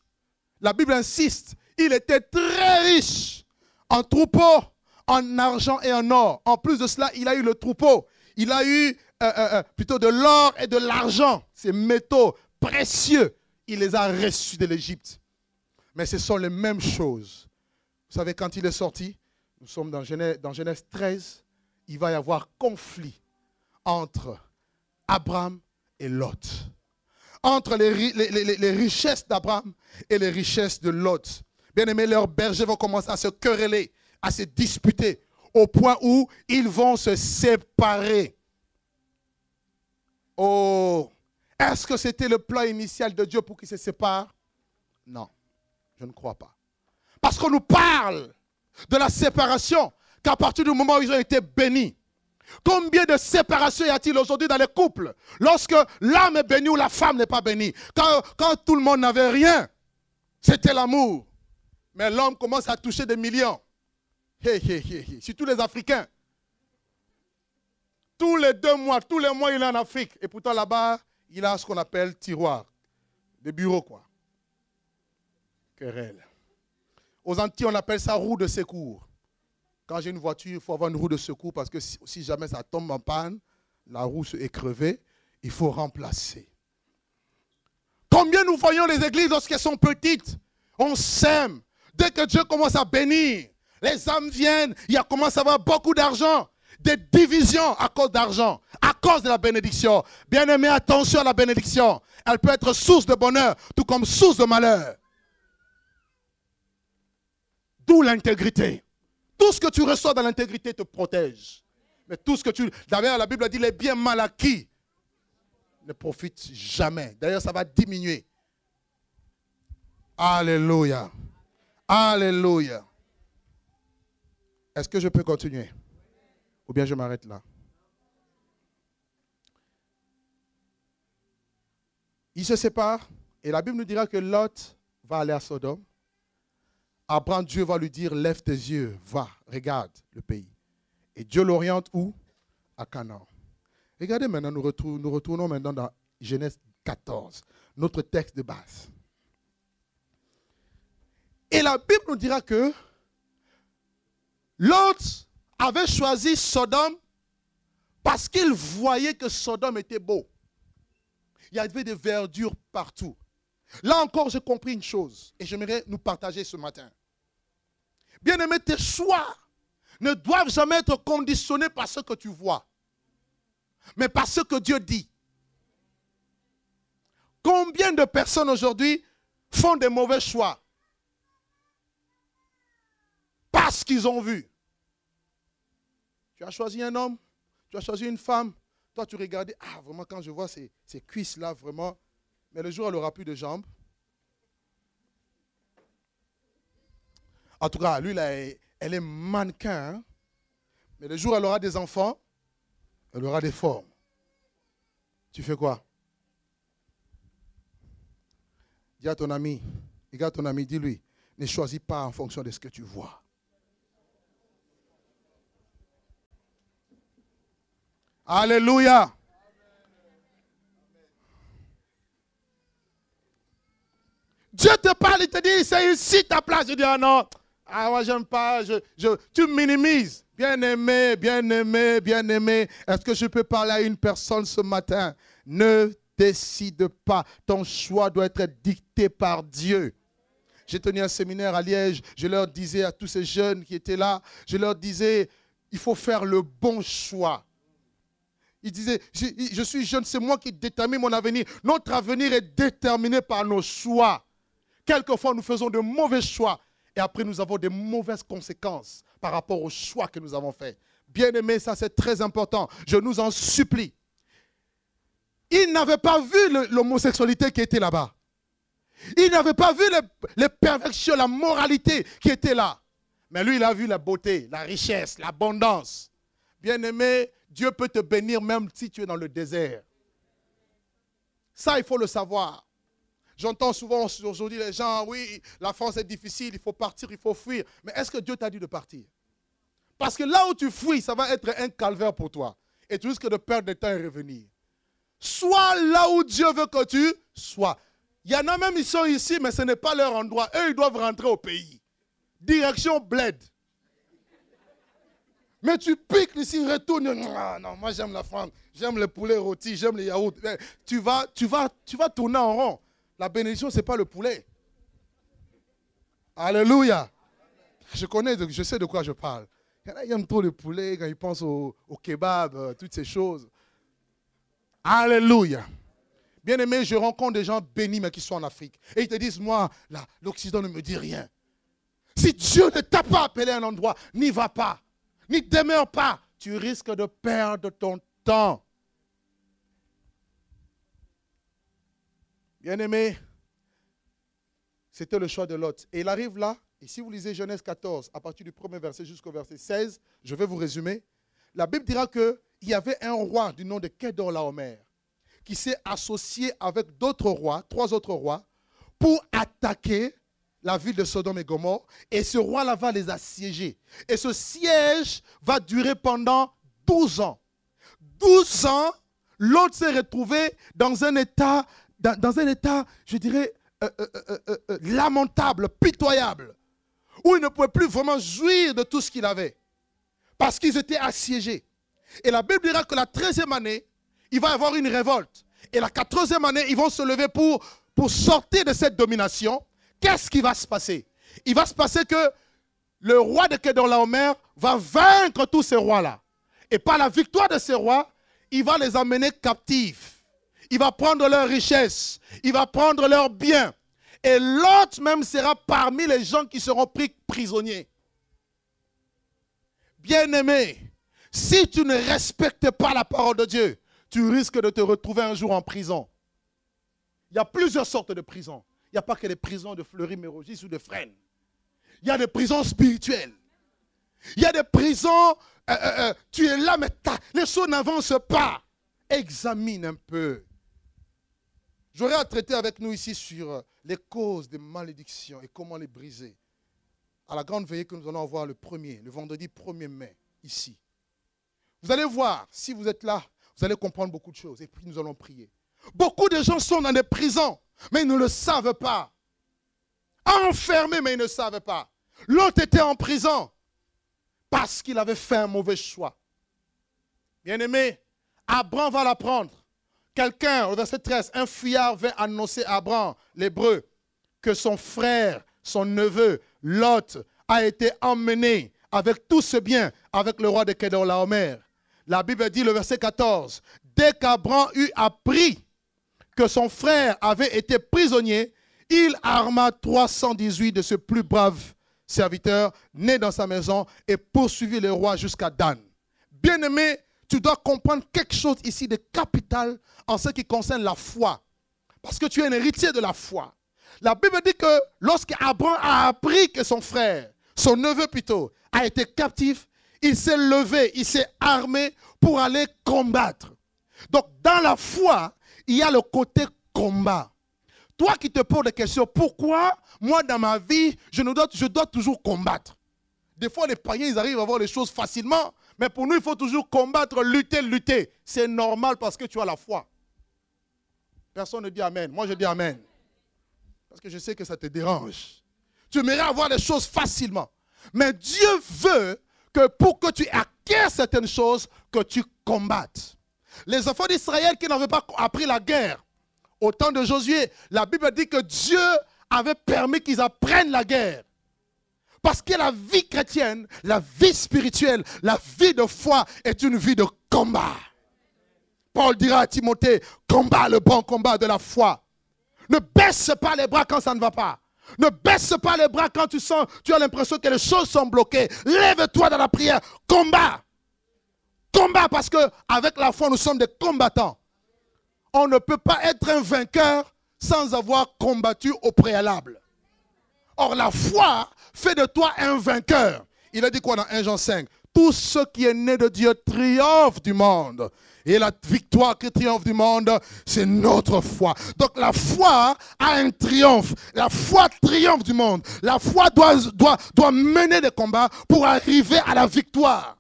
Speaker 1: La Bible insiste, il était très riche en troupeaux, en argent et en or. En plus de cela, il a eu le troupeau. Il a eu euh, euh, euh, plutôt de l'or et de l'argent, ces métaux précieux. Il les a reçus de l'Égypte. Mais ce sont les mêmes choses. Vous savez, quand il est sorti, nous sommes dans Genèse, Genèse 13, il va y avoir conflit entre Abraham et Lot. Entre les, les richesses d'Abraham et les richesses de Lot. Bien aimé, leurs bergers vont commencer à se quereller à se disputer au point où ils vont se séparer. Oh, est-ce que c'était le plan initial de Dieu pour qu'ils se séparent Non, je ne crois pas. Parce qu'on nous parle de la séparation qu'à partir du moment où ils ont été bénis. Combien de séparations y a-t-il aujourd'hui dans les couples Lorsque l'homme est béni ou la femme n'est pas bénie. Quand, quand tout le monde n'avait rien, c'était l'amour. Mais l'homme commence à toucher des millions. Hey, tous Surtout les Africains. Tous les deux mois, tous les mois, il est en Afrique. Et pourtant, là-bas, il a ce qu'on appelle tiroir. Des bureaux, quoi. Querelle. Aux Antilles, on appelle ça roue de secours. Quand j'ai une voiture, il faut avoir une roue de secours parce que si, jamais ça tombe en panne, la roue est crevée, il faut remplacer. Combien nous voyons les églises lorsqu'elles sont petites On sème. Dès que Dieu commence à bénir, les hommes viennent, il commence a à avoir beaucoup d'argent, des divisions à cause d'argent, à cause de la bénédiction. Bien-aimé, attention à la bénédiction. Elle peut être source de bonheur, tout comme source de malheur. D'où l'intégrité. Tout ce que tu reçois dans l'intégrité te protège. Mais tout ce que tu... D'ailleurs, la Bible dit, les biens mal acquis ne profitent jamais. D'ailleurs, ça va diminuer. Alléluia. Alléluia. Est-ce que je peux continuer Ou bien je m'arrête là Ils se séparent et la Bible nous dira que Lot va aller à Sodome. Abraham, Dieu va lui dire, lève tes yeux, va, regarde le pays. Et Dieu l'oriente où À Canaan. Regardez maintenant, nous retournons, nous retournons maintenant dans Genèse 14, notre texte de base. Et la Bible nous dira que L'autre avait choisi Sodome parce qu'il voyait que Sodome était beau. Il y avait des verdures partout. Là encore, j'ai compris une chose et j'aimerais nous partager ce matin. Bien-aimé, tes choix ne doivent jamais être conditionnés par ce que tu vois, mais par ce que Dieu dit. Combien de personnes aujourd'hui font des mauvais choix parce qu'ils ont vu tu as choisi un homme, tu as choisi une femme. Toi, tu regardais, ah, vraiment, quand je vois ces, cuisses-là, vraiment. Mais le jour, elle n'aura plus de jambes. En tout cas, lui, là, elle est mannequin. Hein. Mais le jour, elle aura des enfants, elle aura des formes. Tu fais quoi Dis à ton ami, ton ami, dis-lui, ne choisis pas en fonction de ce que tu vois. Alléluia. Dieu te parle, il te dit, c'est ici ta place. Je dis, ah non, ah moi j'aime pas, je, tu minimises. Bien-aimé, bien-aimé, bien-aimé, est-ce que je peux parler à une personne ce matin Ne décide pas. Ton choix doit être dicté par Dieu. J'ai tenu un séminaire à Liège, je leur disais à tous ces jeunes qui étaient là, je leur disais, il faut faire le bon choix. Il disait, je, je suis jeune, c'est moi qui détermine mon avenir. Notre avenir est déterminé par nos choix. Quelquefois, nous faisons de mauvais choix et après, nous avons de mauvaises conséquences par rapport aux choix que nous avons faits. bien aimé, ça c'est très important. Je nous en supplie. Il n'avait pas vu l'homosexualité qui était là-bas. Il n'avait pas vu les, les la moralité qui était là. Mais lui, il a vu la beauté, la richesse, l'abondance. Bien-aimé, Dieu peut te bénir même si tu es dans le désert. Ça, il faut le savoir. J'entends souvent aujourd'hui les gens, oui, la France est difficile, il faut partir, il faut fuir. Mais est-ce que Dieu t'a dit de partir Parce que là où tu fuis, ça va être un calvaire pour toi. Et tu risques de perdre ton temps et revenir. Sois là où Dieu veut que tu sois. Il y en a même, ils sont ici, mais ce n'est pas leur endroit. Eux, ils doivent rentrer au pays. Direction bled. Mais tu piques ici, retourne. Ah, non, moi j'aime la France, j'aime le poulet rôti, j'aime les yaourt. Tu vas, tu, vas, tu vas tourner en rond. La bénédiction, ce n'est pas le poulet. Alléluia. Je connais, je sais de quoi je parle. Il y en a qui aiment trop le poulet quand ils pensent au, kebab, euh, toutes ces choses. Alléluia. Bien-aimé, je rencontre des gens bénis mais qui sont en Afrique. Et ils te disent, moi, là, l'Occident ne me dit rien. Si Dieu ne t'a pas appelé à un endroit, n'y va pas n'y demeure pas, tu risques de perdre ton temps. Bien-aimé, c'était le choix de Lot. Et il arrive là, et si vous lisez Genèse 14, à partir du premier verset jusqu'au verset 16, je vais vous résumer, la Bible dira qu'il y avait un roi du nom de Kedor Laomer qui s'est associé avec d'autres rois, trois autres rois, pour attaquer la ville de Sodome et Gomorre, et ce roi-là va les assiéger. Et ce siège va durer pendant 12 ans. 12 ans, l'autre s'est retrouvé dans un état, dans, un état, je dirais, euh, euh, euh, lamentable, pitoyable, où il ne pouvait plus vraiment jouir de tout ce qu'il avait, parce qu'ils étaient assiégés. Et la Bible dira que la 13e année, il va y avoir une révolte. Et la 14 année, ils vont se lever pour, pour sortir de cette domination qu'est-ce qui va se passer Il va se passer que le roi de Kedorlaomer va vaincre tous ces rois-là. Et par la victoire de ces rois, il va les amener captifs. Il va prendre leurs richesses. Il va prendre leurs biens. Et l'autre même sera parmi les gens qui seront pris prisonniers. Bien-aimé, si tu ne respectes pas la parole de Dieu, tu risques de te retrouver un jour en prison. Il y a plusieurs sortes de prisons. Il n'y a pas que des prisons de Fleury-Mérogis ou de frênes. Il y a des prisons spirituelles. Il y a des prisons, euh, euh, euh, tu es là, mais les choses n'avancent pas. Examine un peu. J'aurais à traiter avec nous ici sur les causes des malédictions et comment les briser. À la grande veillée que nous allons avoir le 1er, le vendredi 1er mai, ici. Vous allez voir, si vous êtes là, vous allez comprendre beaucoup de choses. Et puis nous allons prier. Beaucoup de gens sont dans des prisons mais ils ne le savent pas. Enfermé, mais ils ne savent pas. L'autre était en prison parce qu'il avait fait un mauvais choix. Bien-aimé, Abraham va l'apprendre. Quelqu'un, au verset 13, un fuyard vient annoncer à Abraham, l'hébreu, que son frère, son neveu, Lot, a été emmené avec tout ce bien avec le roi de Kedorlaomer. La Bible dit, le verset 14, dès qu'Abraham eut appris que son frère avait été prisonnier, il arma 318 de ses plus braves serviteurs nés dans sa maison et poursuivit le roi jusqu'à Dan. Bien-aimé, tu dois comprendre quelque chose ici de capital en ce qui concerne la foi. Parce que tu es un héritier de la foi. La Bible dit que lorsque Abraham a appris que son frère, son neveu plutôt, a été captif, il s'est levé, il s'est armé pour aller combattre. Donc dans la foi, il y a le côté combat. Toi qui te poses la question, pourquoi moi dans ma vie, je, dois, toujours combattre Des fois, les païens, ils arrivent à voir les choses facilement, mais pour nous, il faut toujours combattre, lutter, lutter. C'est normal parce que tu as la foi. Personne ne dit Amen. Moi, je dis Amen. Parce que je sais que ça te dérange. Tu aimerais avoir les choses facilement. Mais Dieu veut que pour que tu acquiers certaines choses, que tu combattes. Les enfants d'Israël qui n'avaient pas appris la guerre, au temps de Josué, la Bible dit que Dieu avait permis qu'ils apprennent la guerre. Parce que la vie chrétienne, la vie spirituelle, la vie de foi est une vie de combat. Paul dira à Timothée, combat le bon combat de la foi. Ne baisse pas les bras quand ça ne va pas. Ne baisse pas les bras quand tu sens, tu as l'impression que les choses sont bloquées. Lève-toi dans la prière. Combat combat parce que avec la foi, nous sommes des combattants. On ne peut pas être un vainqueur sans avoir combattu au préalable. Or, la foi fait de toi un vainqueur. Il a dit quoi dans 1 Jean 5 Tout ce qui est né de Dieu triomphe du monde. Et la victoire qui triomphe du monde, c'est notre foi. Donc la foi a un triomphe. La foi triomphe du monde. La foi doit, doit, doit mener des combats pour arriver à la victoire.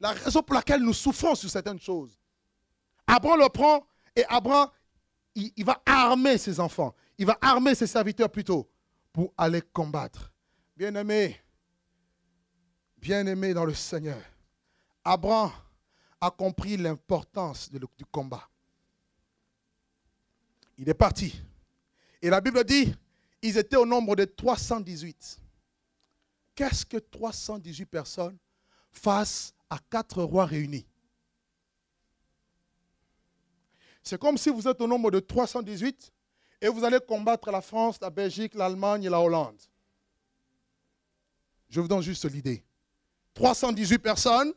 Speaker 1: La raison pour laquelle nous souffrons sur certaines choses. Abraham le prend et Abraham, il, va armer ses enfants. Il va armer ses serviteurs plutôt pour aller combattre. Bien-aimé, bien-aimé dans le Seigneur, Abraham a compris l'importance du combat. Il est parti. Et la Bible dit, ils étaient au nombre de 318. Qu'est-ce que 318 personnes fassent à quatre rois réunis. C'est comme si vous êtes au nombre de 318 et vous allez combattre la France, la Belgique, l'Allemagne et la Hollande. Je vous donne juste l'idée. 318 personnes,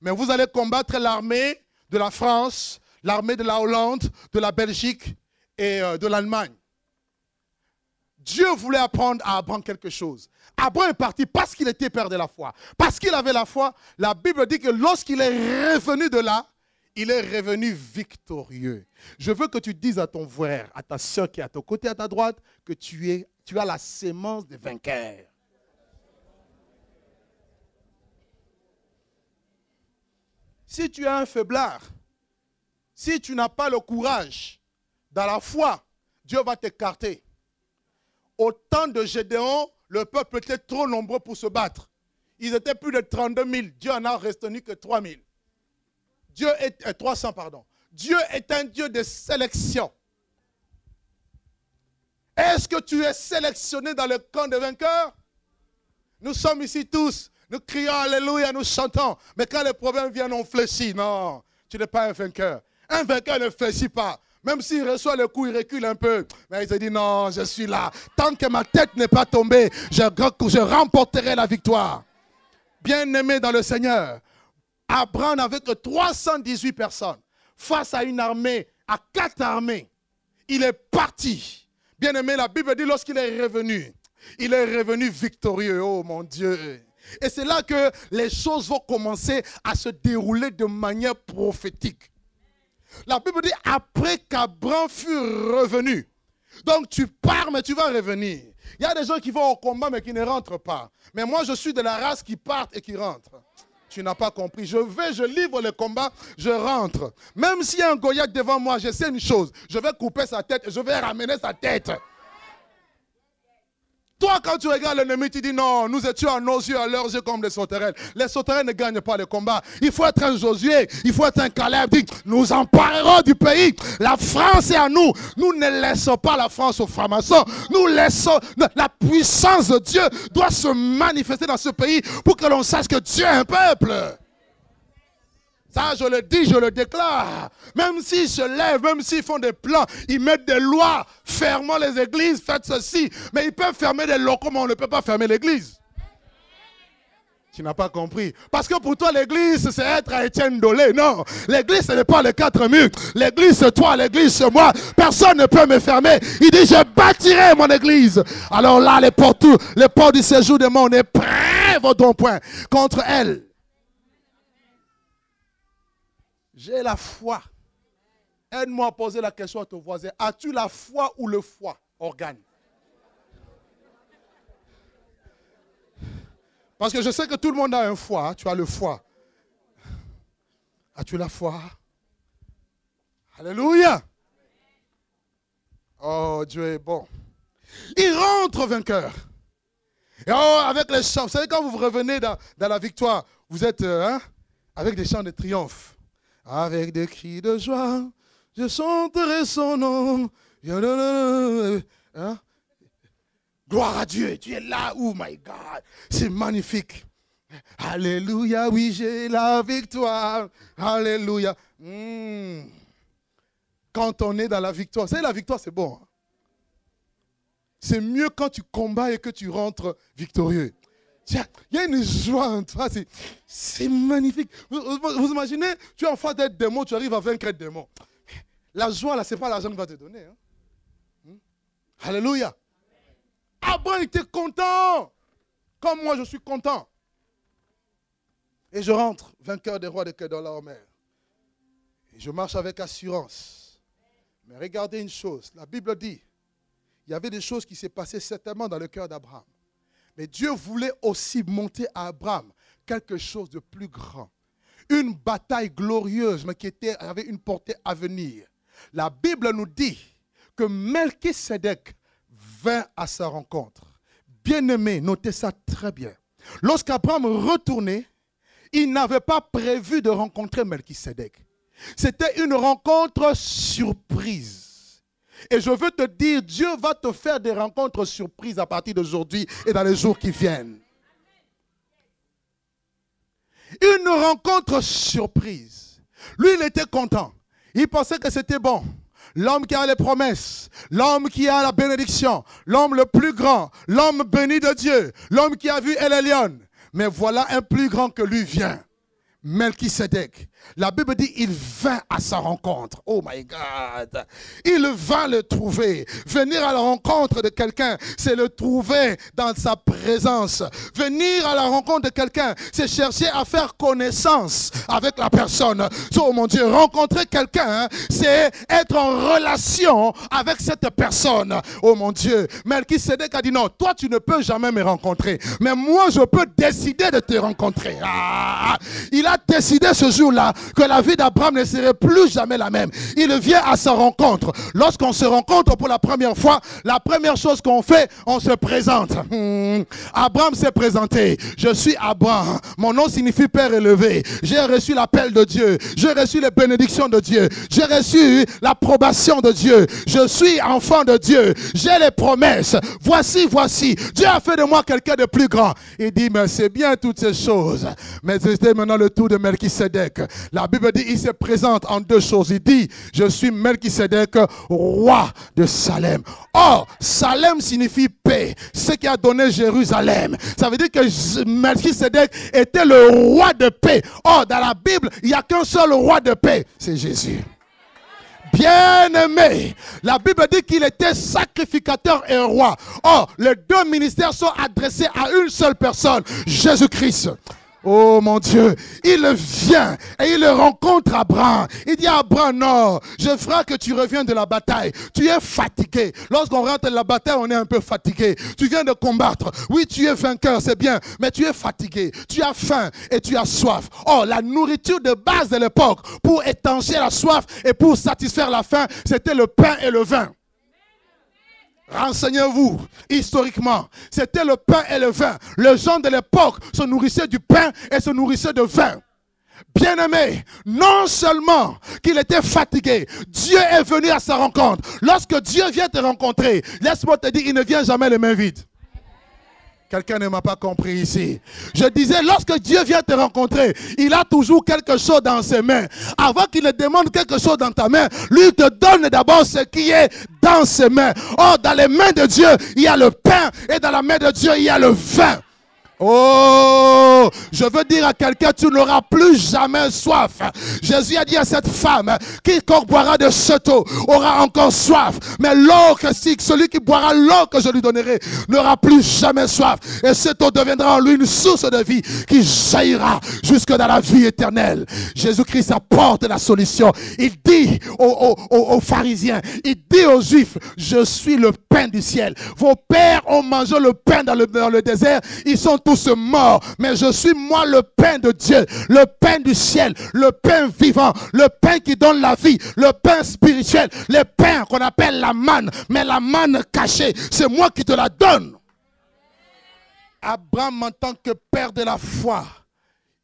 Speaker 1: mais vous allez combattre l'armée de la France, l'armée de la Hollande, de la Belgique et euh, de l'Allemagne. Dieu voulait apprendre à Abraham quelque chose. Abraham est parti parce qu'il était père de la foi. Parce qu'il avait la foi, la Bible dit que lorsqu'il est revenu de là, il est revenu victorieux. Je veux que tu dises à ton frère, à ta soeur qui est à ton côté, à ta droite, que tu, es, tu as la sémence des vainqueurs. Si tu es un faiblard, si tu n'as pas le courage dans la foi, Dieu va t'écarter. Au temps de Gédéon, le peuple était trop nombreux pour se battre. Ils étaient plus de 32 000. Dieu n'en a retenu que 3 000. Dieu est, 300, euh, pardon. Dieu est un Dieu de sélection. Est-ce que tu es sélectionné dans le camp des vainqueurs Nous sommes ici tous. Nous crions Alléluia, nous chantons. Mais quand les problèmes viennent, on fléchit. Non, tu n'es pas un vainqueur. Un vainqueur ne fléchit pas. Même s'il reçoit le coup, il recule un peu. Mais il se dit, non, je suis là. Tant que ma tête n'est pas tombée, je, je remporterai la victoire. Bien-aimé dans le Seigneur, Abraham avec 318 personnes, face à une armée, à quatre armées, il est parti. Bien-aimé, la Bible dit, lorsqu'il est revenu, il est revenu victorieux. Oh mon Dieu. Et c'est là que les choses vont commencer à se dérouler de manière prophétique. La Bible dit après qu'Abraham fut revenu. Donc tu pars, mais tu vas revenir. Il y a des gens qui vont au combat, mais qui ne rentrent pas. Mais moi, je suis de la race qui part et qui rentre. Tu n'as pas compris. Je vais, je livre le combat, je rentre. Même s'il y a un goyat devant moi, je sais une chose. Je vais couper sa tête, je vais ramener sa tête. Toi, quand tu regardes l'ennemi, tu dis non, nous étions à nos yeux, à leurs yeux comme les sauterelles. Les sauterelles ne gagnent pas le combat. Il faut être un Josué, il faut être un Caleb. Dit, nous emparerons du pays. La France est à nous. Nous ne laissons pas la France aux francs-maçons. Nous laissons, la puissance de Dieu doit se manifester dans ce pays pour que l'on sache que Dieu est un peuple. Ça, je le dis, je le déclare. Même s'ils se lèvent, même s'ils font des plans, ils mettent des lois, fermons les églises, faites ceci. Mais ils peuvent fermer des locaux, mais on ne peut pas fermer l'église. Tu n'as pas compris. Parce que pour toi, l'église, c'est être à Étienne Dolé. Non. L'église, ce n'est pas les quatre murs. L'église, c'est toi. L'église, c'est moi. Personne ne peut me fermer. Il dit, je bâtirai mon église. Alors là, les portes, les portes du séjour de on est prêts, vos dons point contre elle. J'ai la foi. Aide-moi à poser la question à ton voisin. As-tu la foi ou le foie, organe Parce que je sais que tout le monde a un foi. Hein. Tu as le foi. As-tu la foi Alléluia. Oh, Dieu est bon. Il rentre vainqueur. Et oh, avec les chants. Vous savez, quand vous revenez dans, la victoire, vous êtes euh, hein, avec des chants de triomphe. Avec des cris de joie, je chanterai son nom. Hein? Gloire à Dieu, tu es là, oh my God, c'est magnifique. Alléluia, oui, j'ai la victoire. Alléluia. Hmm. Quand on est dans la victoire, c'est la victoire, c'est bon. Hein. C'est mieux quand tu combats et que tu rentres victorieux. Il y a une joie en toi, c'est magnifique. Vous, imaginez, tu es en face d'être démon, tu arrives à vaincre être démon. La joie, là, ce n'est pas l'argent qu'on va te donner. Hein. Hmm? Alléluia. Abraham était content, comme moi je suis content. Et je rentre, vainqueur des rois de de la Et je marche avec assurance. Mais regardez une chose, la Bible dit, il y avait des choses qui s'est passaient certainement dans le cœur d'Abraham. Mais Dieu voulait aussi monter à Abraham quelque chose de plus grand. Une bataille glorieuse, mais qui était, avait une portée à venir. La Bible nous dit que Melchisedec vint à sa rencontre. Bien-aimé, notez ça très bien. Lorsqu'Abraham retournait, il n'avait pas prévu de rencontrer Melchisedec. C'était une rencontre surprise. Et je veux te dire, Dieu va te faire des rencontres surprises à partir d'aujourd'hui et dans les jours qui viennent. Une rencontre surprise. Lui, il était content. Il pensait que c'était bon. L'homme qui a les promesses, l'homme qui a la bénédiction, l'homme le plus grand, l'homme béni de Dieu, l'homme qui a vu Elélion. Mais voilà un plus grand que lui vient. Melchisedec. La Bible dit, il vint à sa rencontre. Oh my God. Il va le trouver. Venir à la rencontre de quelqu'un, c'est le trouver dans sa présence. Venir à la rencontre de quelqu'un, c'est chercher à faire connaissance avec la personne. Oh mon Dieu, rencontrer quelqu'un, hein, c'est être en relation avec cette personne. Oh mon Dieu. Mais qui a dit, non, toi tu ne peux jamais me rencontrer. Mais moi, je peux décider de te rencontrer. Ah, ah, ah. il a décidé ce jour-là que la vie d'Abraham ne serait plus jamais la même. Il vient à sa rencontre. Lorsqu'on se rencontre pour la première fois, la première chose qu'on fait, on se présente. Hmm. Abraham s'est présenté. Je suis Abraham. Mon nom signifie Père élevé. J'ai reçu l'appel de Dieu. J'ai reçu les bénédictions de Dieu. J'ai reçu l'approbation de Dieu. Je suis enfant de Dieu. J'ai les promesses. Voici, voici. Dieu a fait de moi quelqu'un de plus grand. Il dit, mais c'est bien toutes ces choses. Mais c'était maintenant le tour de Melchisedec. La Bible dit, il se présente en deux choses. Il dit, je suis Melchisedec, roi de Salem. Or, Salem signifie paix, ce qui a donné Jérusalem. Ça veut dire que Melchisedec était le roi de paix. Or, dans la Bible, il n'y a qu'un seul roi de paix, c'est Jésus bien-aimé. La Bible dit qu'il était sacrificateur et roi. Or, les deux ministères sont adressés à une seule personne, Jésus-Christ. Oh mon Dieu, il vient et il rencontre Abraham. Il dit à Abraham, non, je ferai que tu reviens de la bataille. Tu es fatigué. Lorsqu'on rentre de la bataille, on est un peu fatigué. Tu viens de combattre. Oui, tu es vainqueur, c'est bien, mais tu es fatigué. Tu as faim et tu as soif. Oh, la nourriture de base de l'époque pour étancher la soif et pour satisfaire la faim, c'était le pain et le vin. Renseignez-vous historiquement. C'était le pain et le vin. Les gens de l'époque se nourrissaient du pain et se nourrissaient de vin. Bien-aimé, non seulement qu'il était fatigué, Dieu est venu à sa rencontre. Lorsque Dieu vient te rencontrer, laisse-moi te dire, il ne vient jamais les mains vides. Quelqu'un ne m'a pas compris ici. Je disais, lorsque Dieu vient te rencontrer, il a toujours quelque chose dans ses mains. Avant qu'il ne demande quelque chose dans ta main, lui te donne d'abord ce qui est dans ses mains. Oh, dans les mains de Dieu, il y a le pain et dans la main de Dieu, il y a le vin. Oh, je veux dire à quelqu'un, tu n'auras plus jamais soif. Jésus a dit à cette femme, quiconque boira de cette eau aura encore soif. Mais l'eau que celui qui boira l'eau que je lui donnerai n'aura plus jamais soif. Et cette eau deviendra en lui une source de vie qui jaillira jusque dans la vie éternelle. Jésus-Christ apporte la solution. Il dit aux, pharisiens, il dit aux juifs, je suis le pain du ciel. Vos pères ont mangé le pain dans le, le désert. Ils sont se mort, mais je suis moi le pain de Dieu, le pain du ciel, le pain vivant, le pain qui donne la vie, le pain spirituel, le pain qu'on appelle la manne, mais la manne cachée, c'est moi qui te la donne. Abraham, en tant que père de la foi,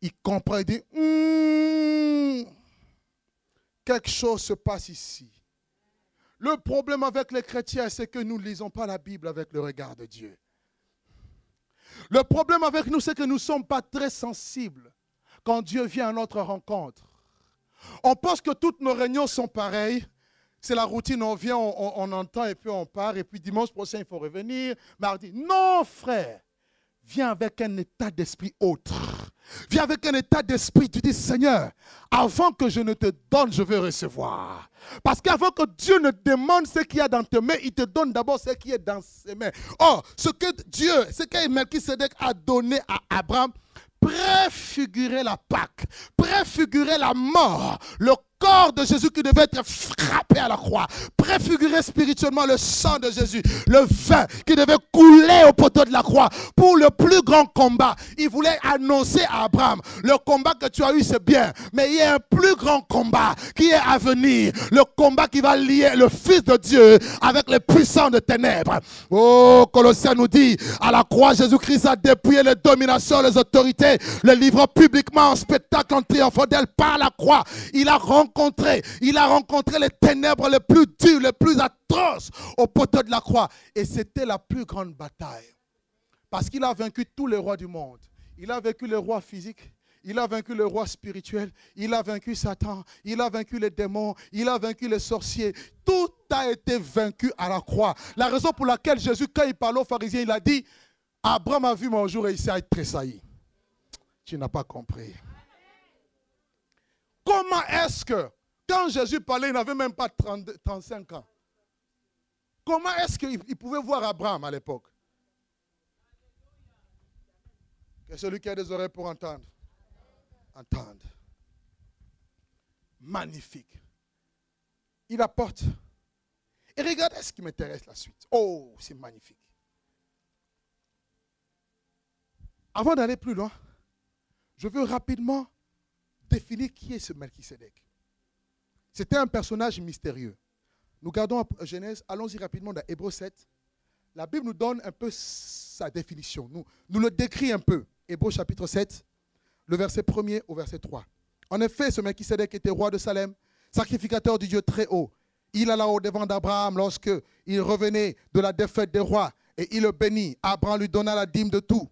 Speaker 1: il comprend, il dit, hum, quelque chose se passe ici. Le problème avec les chrétiens, c'est que nous ne lisons pas la Bible avec le regard de Dieu. Le problème avec nous, c'est que nous ne sommes pas très sensibles quand Dieu vient à notre rencontre. On pense que toutes nos réunions sont pareilles. C'est la routine, on vient, on, entend et puis on part. Et puis dimanche prochain, il faut revenir. Mardi, non frère. Viens avec un état d'esprit autre. Viens avec un état d'esprit. Tu dis, Seigneur, avant que je ne te donne, je veux recevoir. Parce qu'avant que Dieu ne demande ce qu'il y a dans tes mains, il te donne d'abord ce qui est dans ses mains. Or, ce que Dieu, ce que Melchisedec a donné à Abraham, préfigurait la Pâque, préfigurait la mort, le corps de Jésus qui devait être frappé à la croix, préfigurer spirituellement le sang de Jésus, le vin qui devait couler au poteau de la croix pour le plus grand combat. Il voulait annoncer à Abraham, le combat que tu as eu c'est bien, mais il y a un plus grand combat qui est à venir, le combat qui va lier le Fils de Dieu avec les puissants de ténèbres. Oh, Colossiens nous dit, à la croix, Jésus-Christ a dépouillé les dominations, les autorités, le livrant publiquement en spectacle en triomphant d'elle par la croix. Il a rencontré il a rencontré les ténèbres les plus dures, les plus atroces au poteau de la croix. Et c'était la plus grande bataille. Parce qu'il a vaincu tous les rois du monde. Il a vaincu les rois physiques. Il a vaincu les rois spirituels. il a vaincu Satan, il a vaincu les démons, il a vaincu les sorciers. Tout a été vaincu à la croix. La raison pour laquelle Jésus, quand il parlait aux pharisiens, il a dit, Abraham a vu mon jour et il s'est tressailli. Tu n'as pas compris. Comment est-ce que, quand Jésus parlait, il n'avait même pas 35 ans Comment est-ce qu'il pouvait voir Abraham à l'époque Que celui qui a des oreilles pour entendre, entende. Magnifique. Il apporte. Et regardez ce qui m'intéresse la suite. Oh, c'est magnifique. Avant d'aller plus loin, je veux rapidement définir qui est ce Melchisedec. C'était un personnage mystérieux. Nous gardons Genèse, allons-y rapidement dans Hébreu 7. La Bible nous donne un peu sa définition, nous, le décrit un peu. Hébreu chapitre 7, le verset 1 au verset 3. En effet, ce Melchisedec était roi de Salem, sacrificateur du Dieu très haut. Il alla au-devant d'Abraham lorsque il revenait de la défaite des rois et il le bénit. Abraham lui donna la dîme de tout.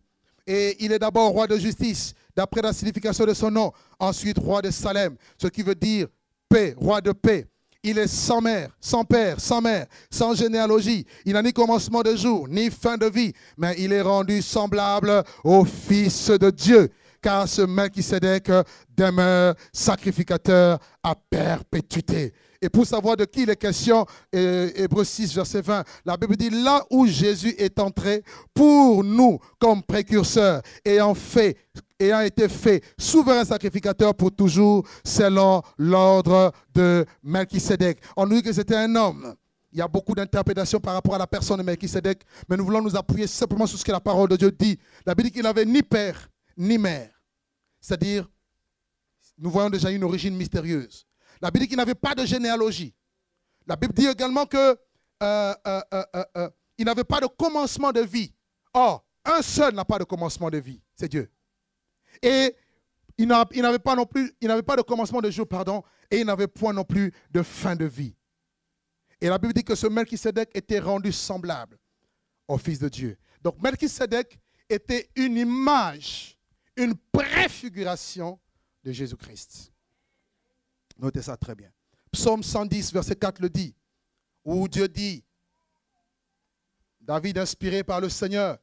Speaker 1: Et il est d'abord roi de justice d'après la signification de son nom. Ensuite, roi de Salem, ce qui veut dire paix, roi de paix. Il est sans mère, sans père, sans mère, sans généalogie. Il n'a ni commencement de jour, ni fin de vie, mais il est rendu semblable au Fils de Dieu. Car ce qui Melchisedec demeure sacrificateur à perpétuité. Et pour savoir de qui il est question, euh, Hébreux 6, verset 20, la Bible dit, là où Jésus est entré pour nous comme précurseur, ayant fait ayant été fait souverain sacrificateur pour toujours selon l'ordre de Melchisedec. On nous dit que c'était un homme. Il y a beaucoup d'interprétations par rapport à la personne de Melchisedec, mais nous voulons nous appuyer simplement sur ce que la parole de Dieu dit. La Bible dit qu'il n'avait ni père ni mère. C'est-à-dire, nous voyons déjà une origine mystérieuse. La Bible dit qu'il n'avait pas de généalogie. La Bible dit également que euh, euh, euh, il n'avait pas de commencement de vie. Or, un seul n'a pas de commencement de vie, c'est Dieu. Et il n'avait pas non plus, il n'avait pas de commencement de jour, pardon, et il n'avait point non plus de fin de vie. Et la Bible dit que ce Melchisedec était rendu semblable au Fils de Dieu. Donc Melchisedec était une image, une préfiguration de Jésus-Christ. Notez ça très bien. Psaume 110, verset 4 le dit, où Dieu dit, David inspiré par le Seigneur,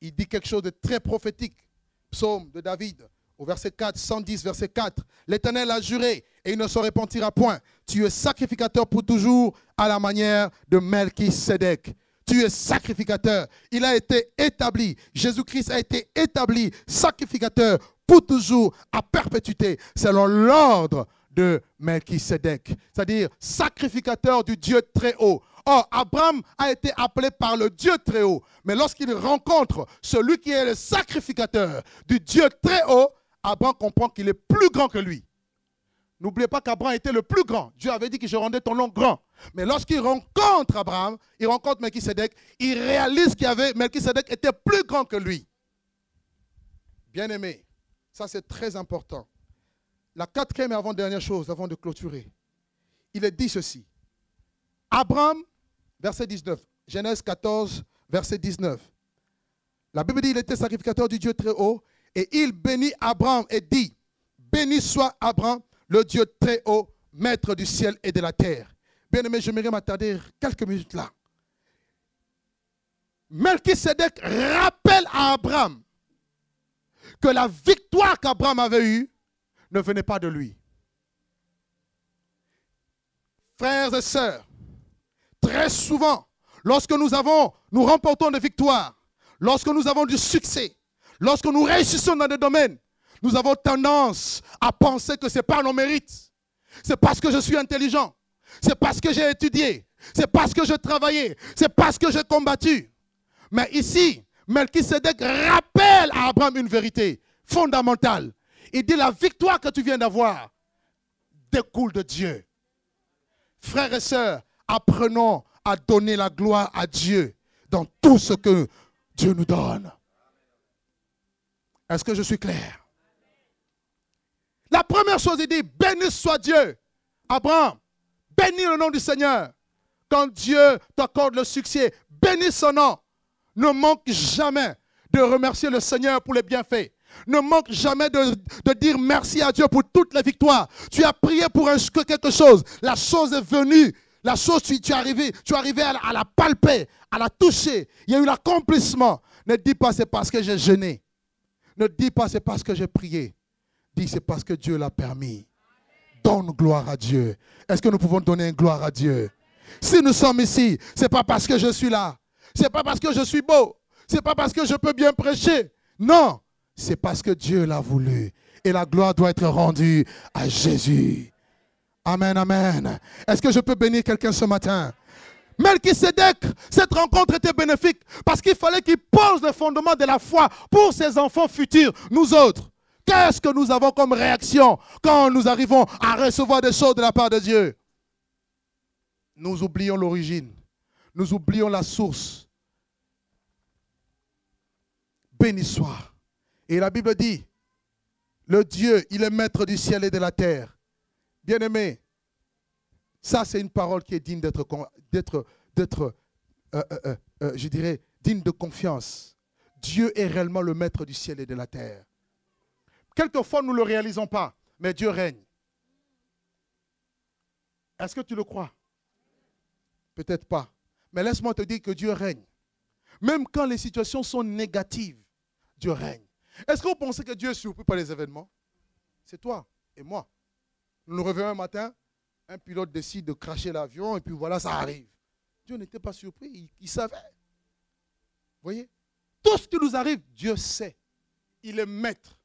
Speaker 1: il dit quelque chose de très prophétique. Psaume de David, au verset 4, 110, verset 4. L'Éternel a juré et il ne se repentira point. Tu es sacrificateur pour toujours à la manière de Melchizedek. Tu es sacrificateur. Il a été établi. Jésus-Christ a été établi sacrificateur pour toujours, à perpétuité, selon l'ordre de Melchizedek. C'est-à-dire sacrificateur du Dieu très haut. Or, Abraham a été appelé par le Dieu très haut. Mais lorsqu'il rencontre celui qui est le sacrificateur du Dieu très haut, Abraham comprend qu'il est plus grand que lui. N'oubliez pas qu'Abraham était le plus grand. Dieu avait dit que je rendais ton nom grand. Mais lorsqu'il rencontre Abraham, il rencontre Melchisedec, il réalise qu'il y avait Melchisedec était plus grand que lui. Bien aimé, ça c'est très important. La quatrième et avant-dernière chose, avant de clôturer, il est dit ceci. Abraham verset 19. Genèse 14, verset 19. La Bible dit il était sacrificateur du Dieu très haut et il bénit Abraham et dit Béni soit Abraham, le Dieu très haut, maître du ciel et de la terre. bien je j'aimerais m'attarder quelques minutes là. Melchisedec rappelle à Abraham que la victoire qu'Abraham avait eue ne venait pas de lui. Frères et sœurs, Très souvent, lorsque nous avons, nous remportons des victoires, lorsque nous avons du succès, lorsque nous réussissons dans des domaines, nous avons tendance à penser que c'est par nos mérites. C'est parce que je suis intelligent. C'est parce que j'ai étudié. C'est parce que j'ai travaillé. C'est parce que j'ai combattu. Mais ici, Melchisedec rappelle à Abraham une vérité fondamentale. Il dit la victoire que tu viens d'avoir découle de Dieu. Frères et sœurs, Apprenons à donner la gloire à Dieu dans tout ce que Dieu nous donne. Est-ce que je suis clair La première chose, il dit, béni soit Dieu. Abraham, bénis le nom du Seigneur. Quand Dieu t'accorde le succès, bénis son nom. Ne manque jamais de remercier le Seigneur pour les bienfaits. Ne manque jamais de, dire merci à Dieu pour toutes les victoires. Tu as prié pour quelque chose. La chose est venue. La chose, tu, es arrivé, tu es arrivé à, la palper, à la toucher. Il y a eu l'accomplissement. Ne dis pas c'est parce que j'ai jeûné. Ne dis pas c'est parce que j'ai prié. Dis c'est parce que Dieu l'a permis. Donne gloire à Dieu. Est-ce que nous pouvons donner une gloire à Dieu Si nous sommes ici, c'est pas parce que je suis là. C'est pas parce que je suis beau. C'est pas parce que je peux bien prêcher. Non, c'est parce que Dieu l'a voulu. Et la gloire doit être rendue à Jésus. Amen, amen. Est-ce que je peux bénir quelqu'un ce matin Melchisedec, cette rencontre était bénéfique parce qu'il fallait qu'il pose le fondement de la foi pour ses enfants futurs, nous autres. Qu'est-ce que nous avons comme réaction quand nous arrivons à recevoir des choses de la part de Dieu Nous oublions l'origine, nous oublions la source. Béni soit. Et la Bible dit, le Dieu, il est maître du ciel et de la terre. Bien-aimé, ça c'est une parole qui est digne d'être, euh, euh, euh, je dirais, digne de confiance. Dieu est réellement le maître du ciel et de la terre. Quelquefois, nous ne le réalisons pas, mais Dieu règne. Est-ce que tu le crois Peut-être pas. Mais laisse-moi te dire que Dieu règne. Même quand les situations sont négatives, Dieu règne. Est-ce que vous pensez que Dieu est surpris par les événements C'est toi et moi. Nous nous un matin, un pilote décide de cracher l'avion et puis voilà, ça arrive. Dieu n'était pas surpris, il, savait. Vous voyez Tout ce qui nous arrive, Dieu sait. Il est maître.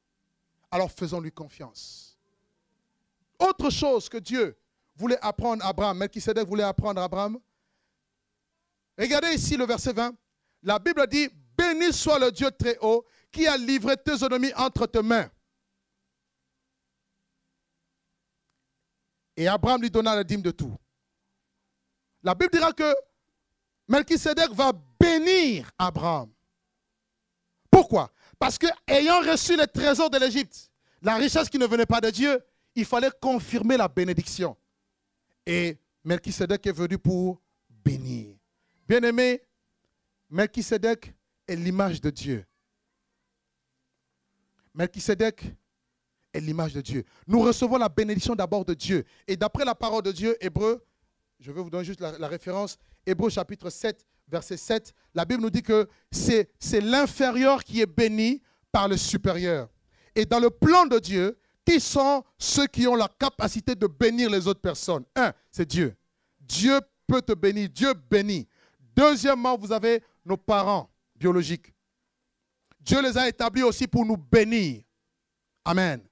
Speaker 1: Alors faisons-lui confiance. Autre chose que Dieu voulait apprendre à Abraham, Melchizedek voulait apprendre à Abraham. Regardez ici le verset 20. La Bible dit Béni soit le Dieu très haut qui a livré tes ennemis entre tes mains. Et Abraham lui donna la dîme de tout. La Bible dira que Melchisedec va bénir Abraham. Pourquoi Parce que ayant reçu les trésors de l'Égypte, la richesse qui ne venait pas de Dieu, il fallait confirmer la bénédiction. Et Melchisedec est venu pour bénir. Bien-aimé, Melchisedec est l'image de Dieu. Melchisedec est l'image de Dieu. Nous recevons la bénédiction d'abord de Dieu. Et d'après la parole de Dieu, Hébreu, je vais vous donner juste la, la référence, Hébreu chapitre 7, verset 7, la Bible nous dit que c'est l'inférieur qui est béni par le supérieur. Et dans le plan de Dieu, qui sont ceux qui ont la capacité de bénir les autres personnes Un, c'est Dieu. Dieu peut te bénir, Dieu bénit. Deuxièmement, vous avez nos parents biologiques. Dieu les a établis aussi pour nous bénir. Amen.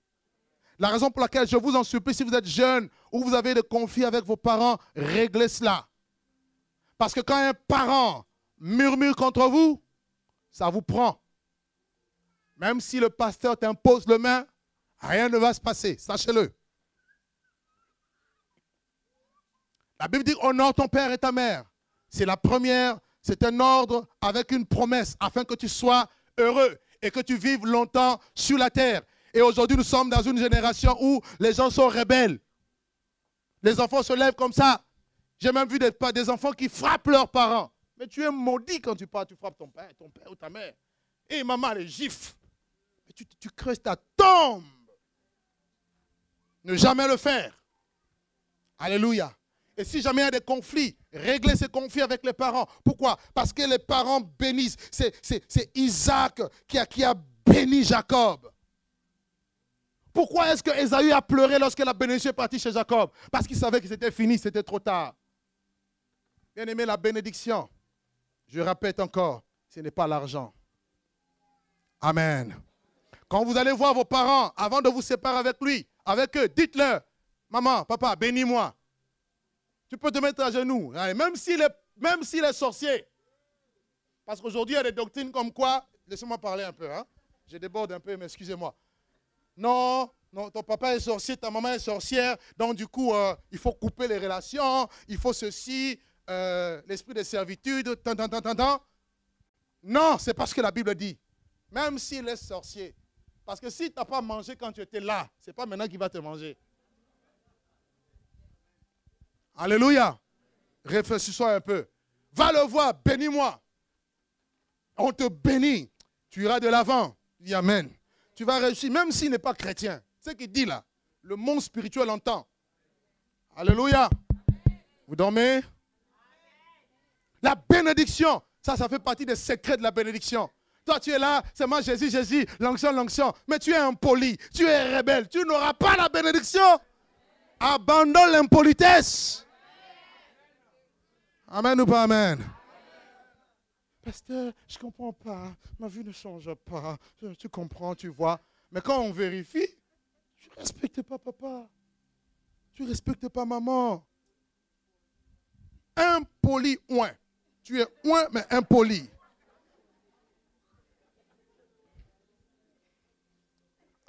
Speaker 1: La raison pour laquelle je vous en supplie, si vous êtes jeune ou vous avez des conflits avec vos parents, réglez cela. Parce que quand un parent murmure contre vous, ça vous prend. Même si le pasteur t'impose le main, rien ne va se passer, sachez-le. La Bible dit honore ton père et ta mère. C'est la première, c'est un ordre avec une promesse afin que tu sois heureux et que tu vives longtemps sur la terre. Et aujourd'hui, nous sommes dans une génération où les gens sont rebelles. Les enfants se lèvent comme ça. J'ai même vu des, des, enfants qui frappent leurs parents. Mais tu es maudit quand tu parles. tu frappes ton père, ton père ou ta mère. Et maman les gifle. Mais tu, creuses ta tombe. Ne jamais le faire. Alléluia. Et si jamais il y a des conflits, régler ces conflits avec les parents. Pourquoi Parce que les parents bénissent. C'est Isaac qui a, qui a béni Jacob. Pourquoi est-ce que a pleuré lorsque la bénédiction est partie chez Jacob Parce qu'il savait que c'était fini, c'était trop tard. Bien aimé, la bénédiction, je répète encore, ce n'est pas l'argent. Amen. Quand vous allez voir vos parents, avant de vous séparer avec lui, avec eux, dites-leur, maman, papa, bénis-moi. Tu peux te mettre à genoux, hein, même s'il est, même sorcier. Parce qu'aujourd'hui, il y a des doctrines comme quoi, laissez-moi parler un peu, hein. je déborde un peu, mais excusez-moi non, non, ton papa est sorcier, ta maman est sorcière, donc du coup, euh, il faut couper les relations, il faut ceci, euh, l'esprit de servitude, tant, tant, tant, tant, Non, c'est parce que la Bible dit, même s'il est sorcier, parce que si tu n'as pas mangé quand tu étais là, ce n'est pas maintenant qu'il va te manger. Alléluia. Réfléchis-toi un peu. Va le voir, bénis-moi. On te bénit. Tu iras de l'avant. Amen. Tu vas réussir, même s'il n'est pas chrétien. Ce qu'il dit là, le monde spirituel entend. Alléluia. Vous dormez La bénédiction, ça, ça fait partie des secrets de la bénédiction. Toi, tu es là, c'est moi, Jésus, Jésus, l'onction, l'onction. Mais tu es impoli, tu es rebelle, tu n'auras pas la bénédiction. Abandonne l'impolitesse. Amen ou pas Amen. Pasteur, je ne comprends pas. Ma vie ne change pas. Tu comprends, tu vois. Mais quand on vérifie, tu ne respectes pas papa. Tu ne respectes pas maman. Impoli, ouin. Tu es ouin, mais impoli.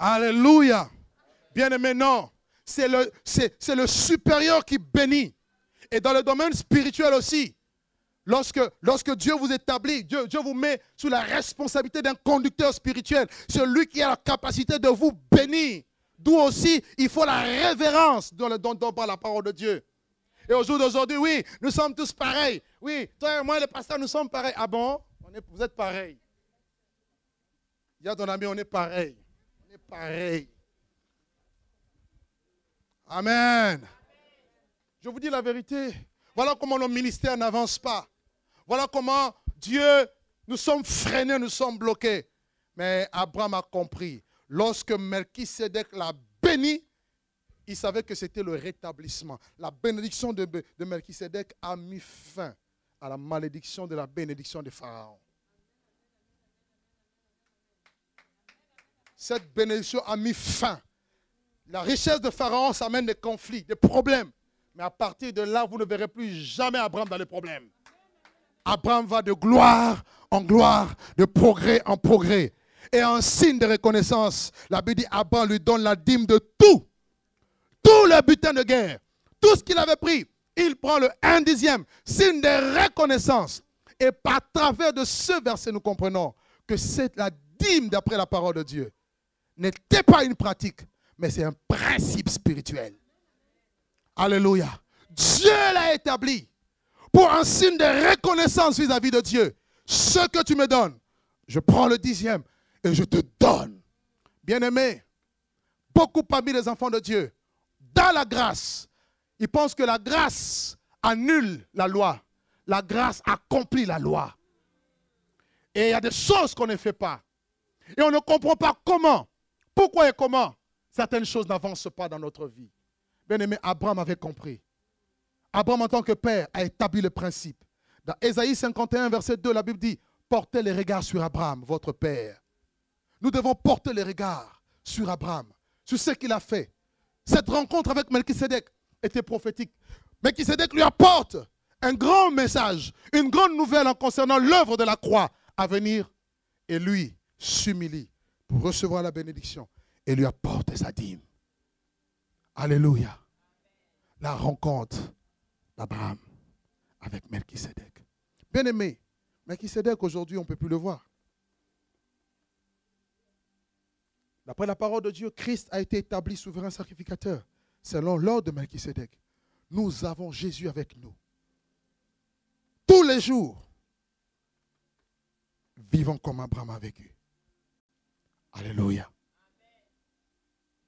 Speaker 1: Alléluia. Bien-aimé, non. C'est le, c'est le supérieur qui bénit. Et dans le domaine spirituel aussi. Lorsque, lorsque, Dieu vous établit, Dieu, vous met sous la responsabilité d'un conducteur spirituel, celui qui a la capacité de vous bénir. D'où aussi, il faut la révérence dans, le, dans, la parole de Dieu. Et au jour d'aujourd'hui, oui, nous sommes tous pareils. Oui, toi et moi, les pasteurs, nous sommes pareils. Ah bon Vous êtes pareils. Il y a ton ami, on est pareil. On est pareil. Amen. Je vous dis la vérité. Voilà comment le ministère n'avance pas. Voilà comment Dieu, nous sommes freinés, nous sommes bloqués. Mais Abraham a compris. Lorsque Melchisedec l'a béni, il savait que c'était le rétablissement. La bénédiction de, de a mis fin à la malédiction de la bénédiction de Pharaon. Cette bénédiction a mis fin. La richesse de Pharaon, ça amène des conflits, des problèmes. Mais à partir de là, vous ne verrez plus jamais Abraham dans les problèmes. Abraham va de gloire en gloire, de progrès en progrès. Et en signe de reconnaissance, la Bible dit Abraham lui donne la dîme de tout, tout le butin de guerre, tout ce qu'il avait pris. Il prend le un dixième, signe de reconnaissance. Et par travers de ce verset, nous comprenons que c'est la dîme d'après la parole de Dieu. N'était pas une pratique, mais c'est un principe spirituel. Alléluia. Dieu l'a établi pour un signe de reconnaissance vis-à-vis de Dieu. Ce que tu me donnes, je prends le dixième et je te donne. Bien-aimé, beaucoup parmi les enfants de Dieu, dans la grâce, ils pensent que la grâce annule la loi. La grâce accomplit la loi. Et il y a des choses qu'on ne fait pas. Et on ne comprend pas comment, pourquoi et comment certaines choses n'avancent pas dans notre vie. Bien-aimé, Abraham avait compris. Abraham, en tant que père, a établi le principe. Dans Ésaïe 51, verset 2, la Bible dit Portez les regards sur Abraham, votre père. Nous devons porter les regards sur Abraham, sur ce qu'il a fait. Cette rencontre avec Melchisedec était prophétique. Melchisedec lui apporte un grand message, une grande nouvelle en concernant l'œuvre de la croix à venir. Et lui s'humilie pour recevoir la bénédiction et lui apporte sa dîme. Alléluia. La rencontre Abraham avec Melchisedec. Bien-aimé, Melchizedek aujourd'hui, on ne peut plus le voir. D'après la parole de Dieu, Christ a été établi souverain sacrificateur selon l'ordre de Melchisedec. Nous avons Jésus avec nous. Tous les jours, vivons comme Abraham a vécu. Alléluia.